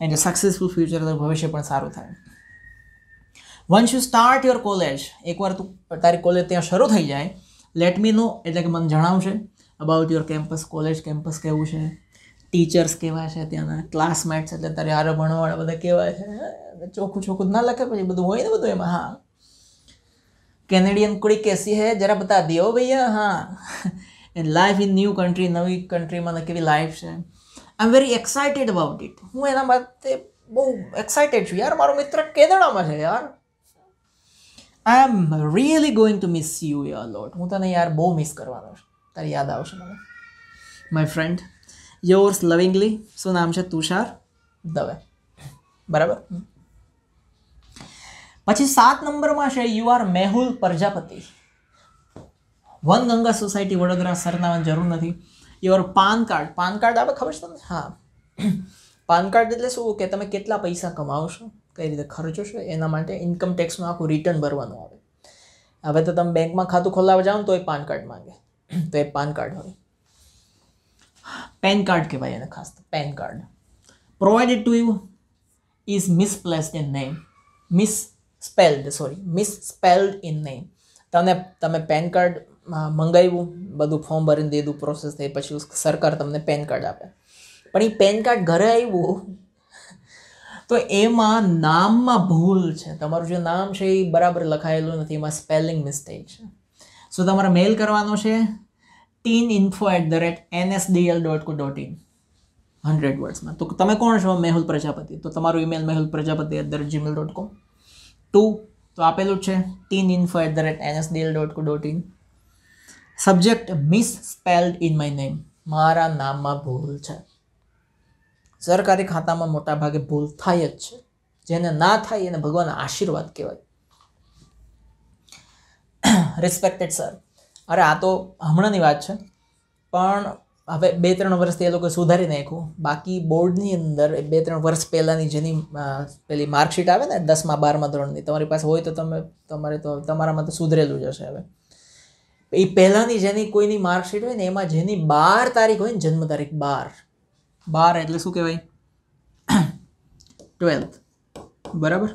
Speaker 1: એન્ડ સક્સેસફુલ ફ્યુચર ભવિષ્ય પણ સારું થાય once you start your college એકવાર તું તારી કોલેજ ત્યાં શરૂ થઈ જાય લેટ મી નો એટલે કે મને જણાવશે about your campus college campus કેવું છે ટીચર્સ કેવા છે ત્યાંના ક્લાસમેટ્સ એટલે તારે હારે ભણવાવાળા બધા કેવા છે ચોખ્ખું ચોખ્ખું ના લખે પછી બધું હોય ને બધું એમાં હા કેનેડિયન કુડી કેસી હે જરા બતા દેવો ભૈયા હા લાઈફ ઇન ન્યૂ કન્ટ્રી નવી કન્ટ્રીમાં કેવી લાઈફ છે I am very excited about it હું એના માટે બહુ એક્સાઇટેડ છું યાર મારો મિત્ર કેનેડામાં છે યાર I am really going to miss you a lot હું તને યાર બહુ મિસ કરવાનો છું તારી યાદ આવશે મને માય ફ્રેન્ડ યોર્સ લવિંગલી શું નામ છે તુષાર દવે બરાબર પછી સાત નંબરમાં છે you are Mehul Prajapati one Ganga society Vadodara સરનામાં જરૂર નથી your PAN card PAN card આવે ખબર છે તમને હા પાન કાર્ડ એટલે શું કે તમે કેટલા પૈસા કમાવશો કઈ રીતે ખર્ચો છો એના માટે ઇન્કમ ટેક્સનું આખું રિટર્ન ભરવાનું આવે હવે તો તમે બેંકમાં ખાતું ખોલાવવા જાઓ ને તો એ પાન કાર્ડ માંગે તો એ પાન કાર્ડ હોય પેન કાર્ડ કહેવાય એને ખાસ pen card provided to you is misplaced in name misspelled sorry misspelled in name તમને તમે પેન કાર્ડ મંગાવ્યું બધું ફોર્મ ભરીને દીધું પ્રોસેસ થઈ પછી સરકાર તમને પેન કાર્ડ આપે પણ એ પેન કાર્ડ ઘરે આવ્યું તો એમાં નામમાં ભૂલ છે તમારું જે નામ છે એ બરાબર લખાયેલું નથી એમાં સ્પેલિંગ મિસ્ટેક છે સો તમારે મેલ કરવાનો છે TIN info at the rate NSDL dot co dot in hundred વર્ડ્સમાં તો તમે કોણ છો મેહુલ પ્રજાપતિ તો તમારું email Mehul Prajapati at the rate Gmail dot com to તો આપેલું છે TIN info at the rate NSDL dot co dot in subject misspelled in my name મારા નામમાં ભૂલ છે સરકારી ખાતામાં મોટાભાગે ભૂલ થાય જ છે જેને ના થાય એને ભગવાન આશીર્વાદ કહેવાય રિસ્પેક્ટેડ સર અરે આ તો હમણાંની વાત છે પણ હવે બે ત્રણ વર્ષથી એ લોકોએ સુધારી નાખ્યું બાકી બોર્ડની અંદર એ બે ત્રણ વર્ષ પહેલાંની જેની પેલી માર્કશીટ આવે ને દસમા બારમા ધોરણની તમારી પાસે હોય તો તમે તમારે તો તમારામાં તો સુધરેલું જ હશે હવે એ પહેલાંની જેની કોઈની માર્કશીટ હોય ને એમાં જેની બાર તારીખ હોય ને જન્મ તારીખ બાર બાર એટલે શું કહેવાય ટ્વેલ્થ બરાબર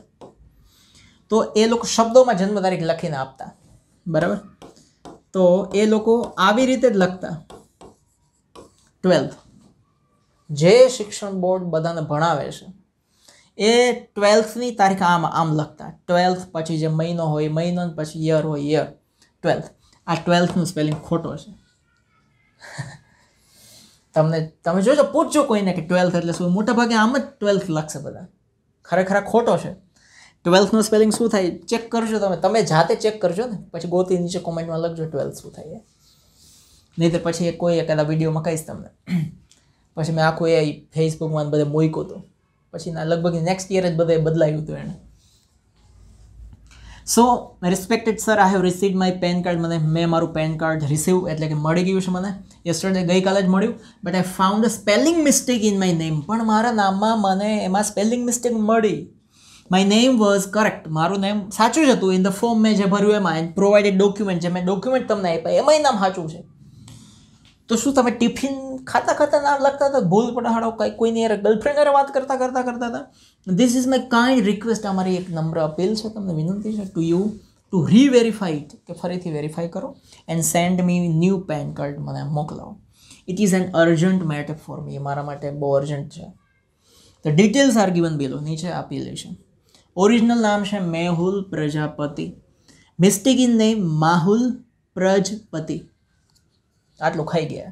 Speaker 1: તો એ લોકો શબ્દોમાં જન્મ તારીખ લખીને આપતા બરાબર તો એ લોકો આવી રીતે જ લખતા ટ્વેલ્થ જે શિક્ષણ બોર્ડ બધાને ભણાવે છે એ ટ્વેલ્થની તારીખ આમ આમ લખતા ટ્વેલ્થ પછી જે મહિનો હોય મહિનો પછી યર હોય યર ટ્વેલ્થ આ ટ્વેલ્થનું સ્પેલિંગ ખોટો છે તમને તમે જોજો પૂછજો કોઈને કે ટ્વેલ્થ એટલે શું મોટા ભાગે આમ જ ટ્વેલ્થ લખશે બધા ખરેખર ખોટો છે ટ્વેલ્થનું સ્પેલિંગ શું થાય ચેક કરજો તમે તમે જાતે ચેક કરજો ને પછી ગોતી નીચે કોમેન્ટમાં લખજો ટ્વેલ્થ શું થાય નહીં પછી એ કોઈ એકાદા વિડીયોમાં કહીશ તમને પછી મેં આખું એ ફેસબુકમાં બધે મૂક્યું હતું પછી ના લગભગ નેક્સ્ટ યર જ બધે બદલાયું હતું એણે so respected sir I have receive my pen card મને મેં મારું પેન કાર્ડ રિસીવ એટલે કે મળી ગયું છે મને યસ્ટરડે ગઈકાલે જ મળ્યું but I found a spelling mistake in my name પણ મારા નામમાં મને એમાં સ્પેલિંગ મિસ્ટેક મળી માય નેમ વોઝ કરેક્ટ મારું નેમ સાચું જ હતું ઇન ધ ફોર્મ મેં જે ભર્યું એમાં એન્ડ પ્રોવાઇડેડ ડોક્યુમેન્ટ જે મેં ડોક્યુમેન્ટ તમને આપ્યા એમાંય નામ સાચું છે તો શું તમે ટિફિન ખાતા ખાતા ના લખતા હતા ભૂલ પડાડો કંઈ કોઈની યાર ગર્લફ્રેન્ડ યાર વાત કરતા કરતા કરતા હતા this is my kind request અમારી એક નંબર અપીલ છે તમને વિનંતી છે ટુ યુ ટુ રીવેરીફાઈ કે ફરીથી વેરીફાઈ કરો and send me new pen card મને મોકલાવો it is an urgent matter for me મારા માટે બહુ અર્જન્ટ છે તો ડિટેલ્સ આર ગિવન બિલો નીચે આપી લે છે ઓરિજિનલ નામ છે Mehul Prajapati mistake in name Mahul Prajpati આટલું ખાઈ ગયા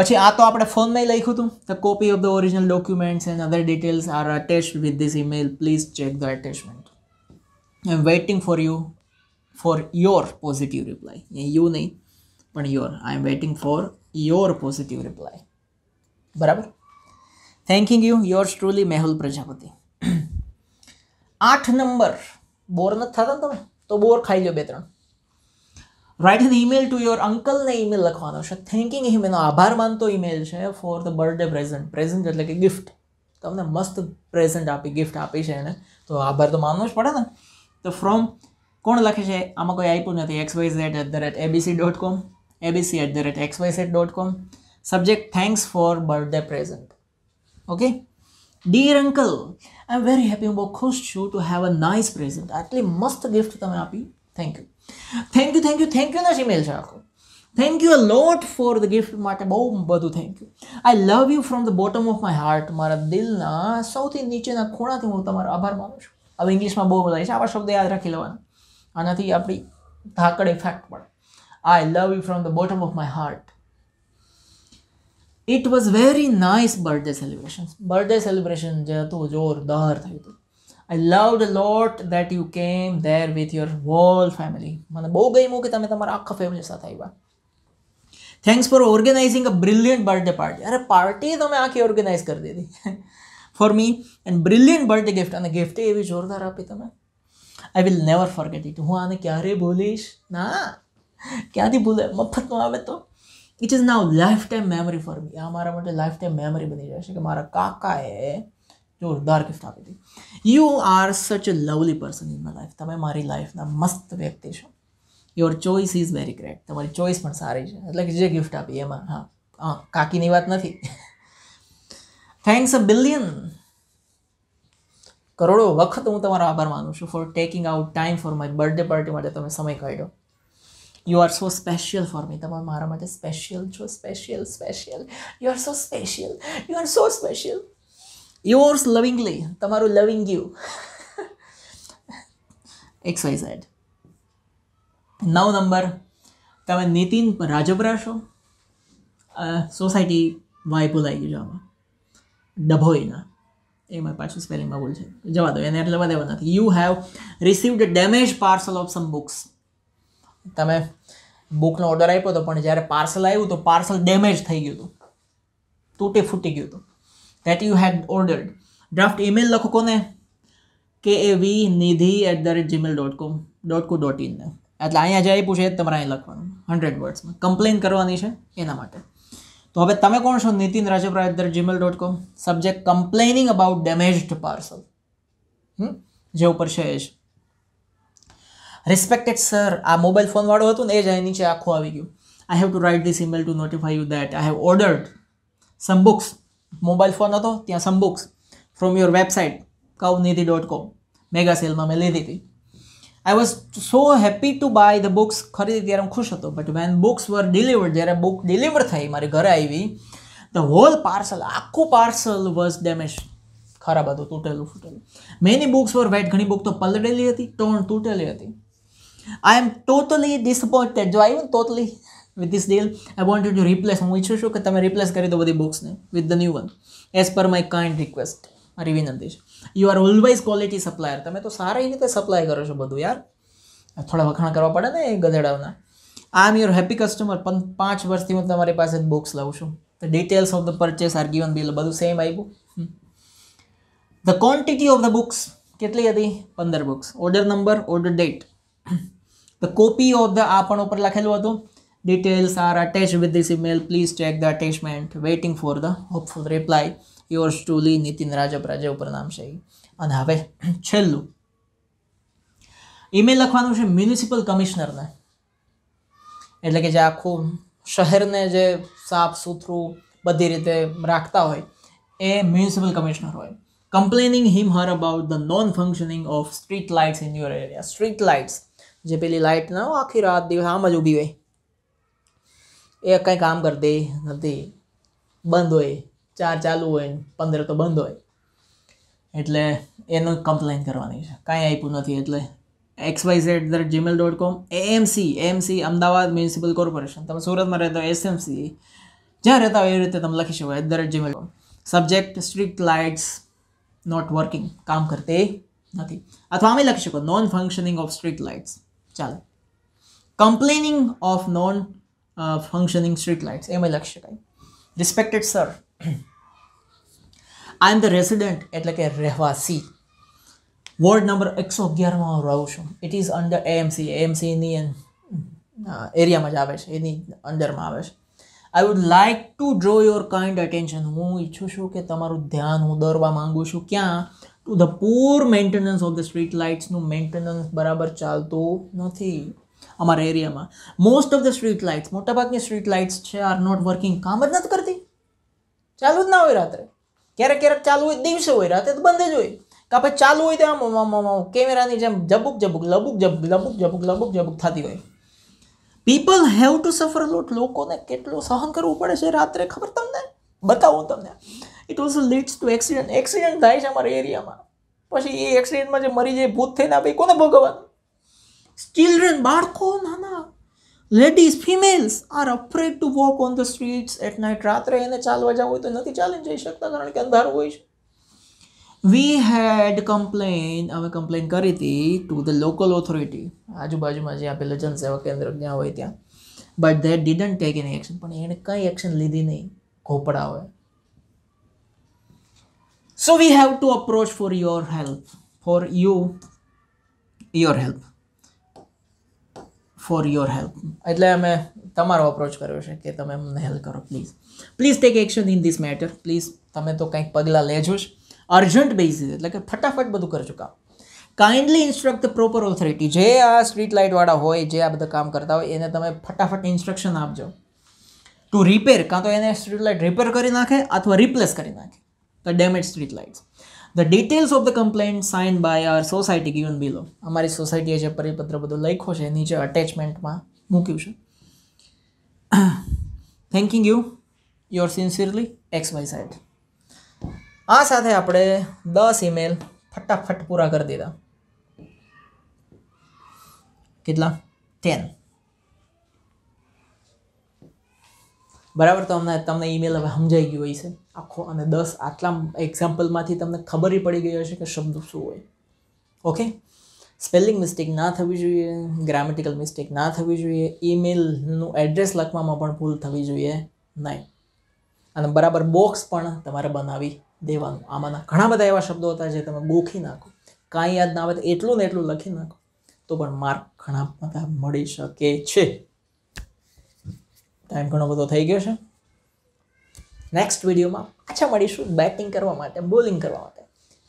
Speaker 1: પછી આ તો આપણે ફોનમાં લખ્યું હતું the copy of the original documents and other details are attach with this email please check the attachment I am waiting for you for your positive reply અહીંયા યુ નહીં પણ your I am waiting for your positive reply બરાબર thanking you your truly Mehul Prajapati આઠ number બોર નથી થતા તમે તો બોર ખાઈ લો બે ત્રણ write an email to your અંકલને ઈમેલ લખવાનો છે થેન્કિંગ હિમ એનો આભાર માનતો ઇમેલ છે for the birthday present present એટલે કે ગિફ્ટ તમને મસ્ત પ્રેઝન્ટ આપી ગિફ્ટ આપી છે એને તો આભાર તો માનવો જ પડે ને તો ફ્રોમ કોણ લખે છે આમાં કોઈ આપ્યું નથી X Y Z at the rate ABC dot com ABC at the rate X Y Z dot com subject thanks for birthday present okay dear uncle I am very happy હું બહુ ખુશ છું to have a nice present આટલી મસ્ત gift તમે આપી thank you thank you thank you thank you નથી mail છે આખો thank you a lot for the gift માટે બહુ બધું thank you I love you from the bottom of my heart મારા દિલના સૌથી નીચેના ખૂણાથી હું તમારો આભાર માનું છું હવે ઇંગ્લિશમાં બહુ બધા છે આવા શબ્દ યાદ રાખી લેવાના આનાથી આપણી ધાકડ ઇફેક્ટ પડે I love you from the bottom of my heart it was very nice birthday celebration birthday celebration જે હતું જોરદાર થયું હતું I love the lot that you came there with your whole family મને બહુ ગમ્યું કે તમે તમારા આખા ફેમિલી સાથે આવ્યા thanks for organizing a brilliant birthday party અરે પાર્ટી તમે આખી ઓર્ગેનાઇઝ કરી દીધી for me and brilliant birthday gift અને ગિફ્ટ એવી જોરદાર આપી તમે I will never forget it હું આને ક્યારેય ભૂલીશ ના ક્યાંથી ભૂલે મફતમાં આવે તો it is now lifetime memory for me આ મારા માટે લાઈફ ટાઈમ મેમરી બની જશે કે મારા કાકાએ જોરદાર ગિફ્ટ આપી હતી you are such a lovely person in my life તમે મારી લાઈફના મસ્ત વ્યક્તિ છો your choice is very great તમારી ચોઈસ પણ સારી છે એટલે કે જે ગિફ્ટ આપી એમાં હા હા કાકીની વાત નથી થેન્ક્સ અ બિલિયન કરોડો વખત હું તમારો આભાર માનું છું for taking out time for my birthday party માટે તમે સમય કાઢ્યો you are so special for me તમે મારા માટે સ્પેશિયલ છો special special you are so special you are so special yours lovingly તમારું loving you X Y Z નવ નંબર તમે નીતિન રાજપરા છો સોસાયટી વાય આવી ગયું આમાં ડભોઈના એમાં પાછું સ્પેલિંગમાં ભૂલ છે જવા દો એને એટલે બધા નથી you have received damage parcel of some books તમે બુકનો ઓર્ડર આપ્યો હતો પણ જ્યારે પાર્સલ આવ્યું તો પાર્સલ ડેમેજ થઈ ગયું હતું તૂટી ફૂટી ગયું હતું that you had ordered. Draft email લખો કોને કે A V Nidhi at the rate Gmail dot com dot co dot in એટલે અહીંયા જાય પૂછે તમારે અહીં લખવાનું હંડ્રેડ વર્ડ્સમાં કમ્પ્લેન કરવાની છે એના માટે તો હવે તમે કોણ છો Nitin Rajpara at the Gmail dot com subject complaining about damaged parcel જે ઉપર છે એ જ રિસ્પેક્ટેડ સર આ મોબાઈલ ફોનવાળું હતું ને એ જ અહીં નીચે આખું આવી ગયું I have to write this email to notify you that I have ordered some books mobile phone હતો ત્યાં some books from your website Kavnidhi dot com mega સેલમાં મેં લીધી હતી I was so happy to buy the books ખરીદી ત્યારે હું ખુશ હતો but when books were delivered જ્યારે બુક ડિલિવર થઈ મારી ઘરે આવી ધ હોલ પાર્સલ આખું પાર્સલ વોઝ ડેમેજ ખરાબ હતું તૂટેલું ફૂટેલું મેની બુક્સ વર વેટ ઘણી બુક તો પલડેલી હતી તો તૂટેલી હતી આઈ એમ ટોટલી ડિસપોઇન્ટેડ જો આવ્યું ને totally with this deal I want you to replace હું ઈચ્છું છું કે તમે રિપ્લેસ કરી દો બધી બુક્સને with the new one as per my kind request મારી વિનંતી છે you are always quality supplier તમે તો સારી રીતે સપ્લાય કરો છો બધું યાર થોડા વખાણ કરવા પડે ને એ ગધેડાઓના I am your happy customer પણ પાંચ વર્ષથી હું તમારી પાસે બુક્સ લઉં છું the details of the purchase are given bill બધું સેમ આવ્યું the quantity of the books કેટલી હતી પંદર books order number order date the copy of the આ પણ ઉપર લખેલું હતું Details are attached with this email. Please check the attachment. Waiting for the hopeful reply. Yours truly, Nitin રાજપ રાજા ઉપર નામ છે અને હવે છેલ્લું ઈમેલ લખવાનું છે મ્યુનિસિપલ કમિશનરને એટલે કે જે આખું શહેરને જે સાફ સુથરું બધી રીતે રાખતા હોય એ મ્યુનિસિપલ કમિશનર હોય complaining him her about the non functioning of street lights in your area street lights જે પેલી લાઇટ ના આખી રાત દિવસ આમ જ ઊભી હોય એ કંઈ કામ કરતી નથી બંધ હોય ચાર ચાલુ હોય પંદર તો બંધ હોય એટલે એનું કમ્પ્લેન કરવાની છે કાંઈ આપ્યું નથી એટલે X Y Z the Gmail dot com AMC AMC Ahmedabad municipal corporation તમે સુરતમાં રહેતા હોય એસએમસી જ્યાં રહેતા હોય એ રીતે તમે લખી શકો at the rate Gmail subject street lights not working કામ કરતી નથી અથવા અમે લખી શકો non functioning of street lights ચાલો complaining of non functioning street lights એમાં લખી શકાય respected sir I am the resident એટલે કે રહેવાસી વોર્ડ નંબર એકસો અગિયારમાં હું રહું છું ઇટ ઇઝ અંડર એએમસી એએમસીની એરિયામાં જ આવે છે એની અંડરમાં આવે છે I would like to draw your kind attention હું ઈચ્છું છું કે તમારું ધ્યાન હું દોરવા માગું છું ક્યાં to the poor maintenance of the street લાઇટ્સનું મેન્ટેનન્સ બરાબર ચાલતું નથી અમારા એરિયામાં most of the street lights મોટાભાગની સ્ટ્રીટ લાઇટ્સ છે આર નોટ વર્કિંગ કામ જ નથી કરતી ચાલુ જ ના હોય રાત્રે ક્યારેક ક્યારેક ચાલુ હોય દિવસે હોય રાતે તો બંધ જ હોય કે આપણે ચાલુ હોય તો કેમેરાની જેમ જબુક જબુક લબુક જબ લબુક જબુક લબુક જબુક થતી હોય પીપલ હેવ ટુ સફર લોટ લોકોને કેટલું સહન કરવું પડે છે રાત્રે ખબર તમને બતાવું તમને it also leads to accident accident થાય છે અમારા એરિયામાં પછી એ એક્સિડન્ટમાં જે મરી જાય ભૂત થઈને આપણે કોને ભોગવવાનું Children, બાળકો નાના ladies females are afraid to walk on the streets at night રાત્રે એને ચાલવા જવું હોય તો નથી ચાલીને જઈ શકતા કારણ કે અંધારું હોય છે વી હેડ કમ્પ્લેન અમે કમ્પ્લેન કરી હતી ટુ ધ લોકલ ઓથોરિટી આજુબાજુમાં જે આપેલા જનસેવા કેન્દ્ર જ્યાં હોય ત્યાં but that didn't take any action પણ એણે કંઈ એક્શન લીધી નહીં ઘોપડાઓએ so we have to approach for your help for you your help for your help એટલે અમે તમારો અપ્રોચ કર્યો છે કે તમે અમને હેલ્પ કરો please please take action in this matter please તમે તો કંઈક પગલાં લેજો જ અર્જન્ટ બેઝિસ એટલે કે ફટાફટ બધું કરજો કામ kindly instruct the proper authority જે આ સ્ટ્રીટ લાઇટવાળા હોય જે આ બધા કામ કરતા હોય એને તમે ફટાફટ ઇન્સ્ટ્રક્શન આપજો ટુ રિપેર કાં તો એને સ્ટ્રીટ લાઇટ રિપેર કરી નાખે અથવા રિપ્લેસ કરી નાખે the damage street lights the details of the complaint sign by our society given below અમારી સોસાયટીએ જે પરિપત્ર બધો લખ્યો છે નીચે અટેચમેન્ટમાં મૂક્યું છે thanking you your sincerely X Y side આ સાથે આપણે દસ ઈમેલ ફટાફટ પૂરા કરી દીધા કેટલા ટેન બરાબર તો અમને તમને ઈમેલ હવે સમજાઈ ગયું હોય છે આખો અને દસ આટલા એક્ઝામ્પલમાંથી તમને ખબર પડી ગઈ હશે કે શબ્દ શું હોય ઓકે સ્પેલિંગ મિસ્ટેક ના થવી જોઈએ ગ્રામેટિકલ મિસ્ટેક ના થવી જોઈએ ઈમેલનું એડ્રેસ લખવામાં પણ ભૂલ થવી જોઈએ નહીં અને બરાબર બોક્સ પણ તમારે બનાવી દેવાનું આમાંના ઘણા બધા એવા શબ્દો હતા જે તમે ગોખી નાખો કાંઈ યાદ ના આવે તો એટલું ને એટલું લખી નાખો તો પણ માર્ક ઘણા બધા મળી શકે છે ટાઈમ ઘણો બધો થઈ ગયો છે નેક્સ્ટ વિડીયોમાં પાછા મળીશું બેટિંગ કરવા માટે બોલિંગ કરવા માટે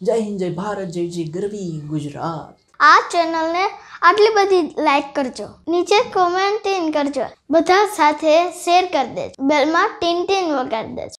Speaker 1: જય હિન્દ જય ભારત જય જય ગરવી ગુજરાત આ ચેનલને આટલી બધી લાઈક કરજો નીચે કોમેન્ટ ટીન કરજો બધા સાથે શેર કરી દેજો બેલમાં ટીન ટીન વગાડી દેજો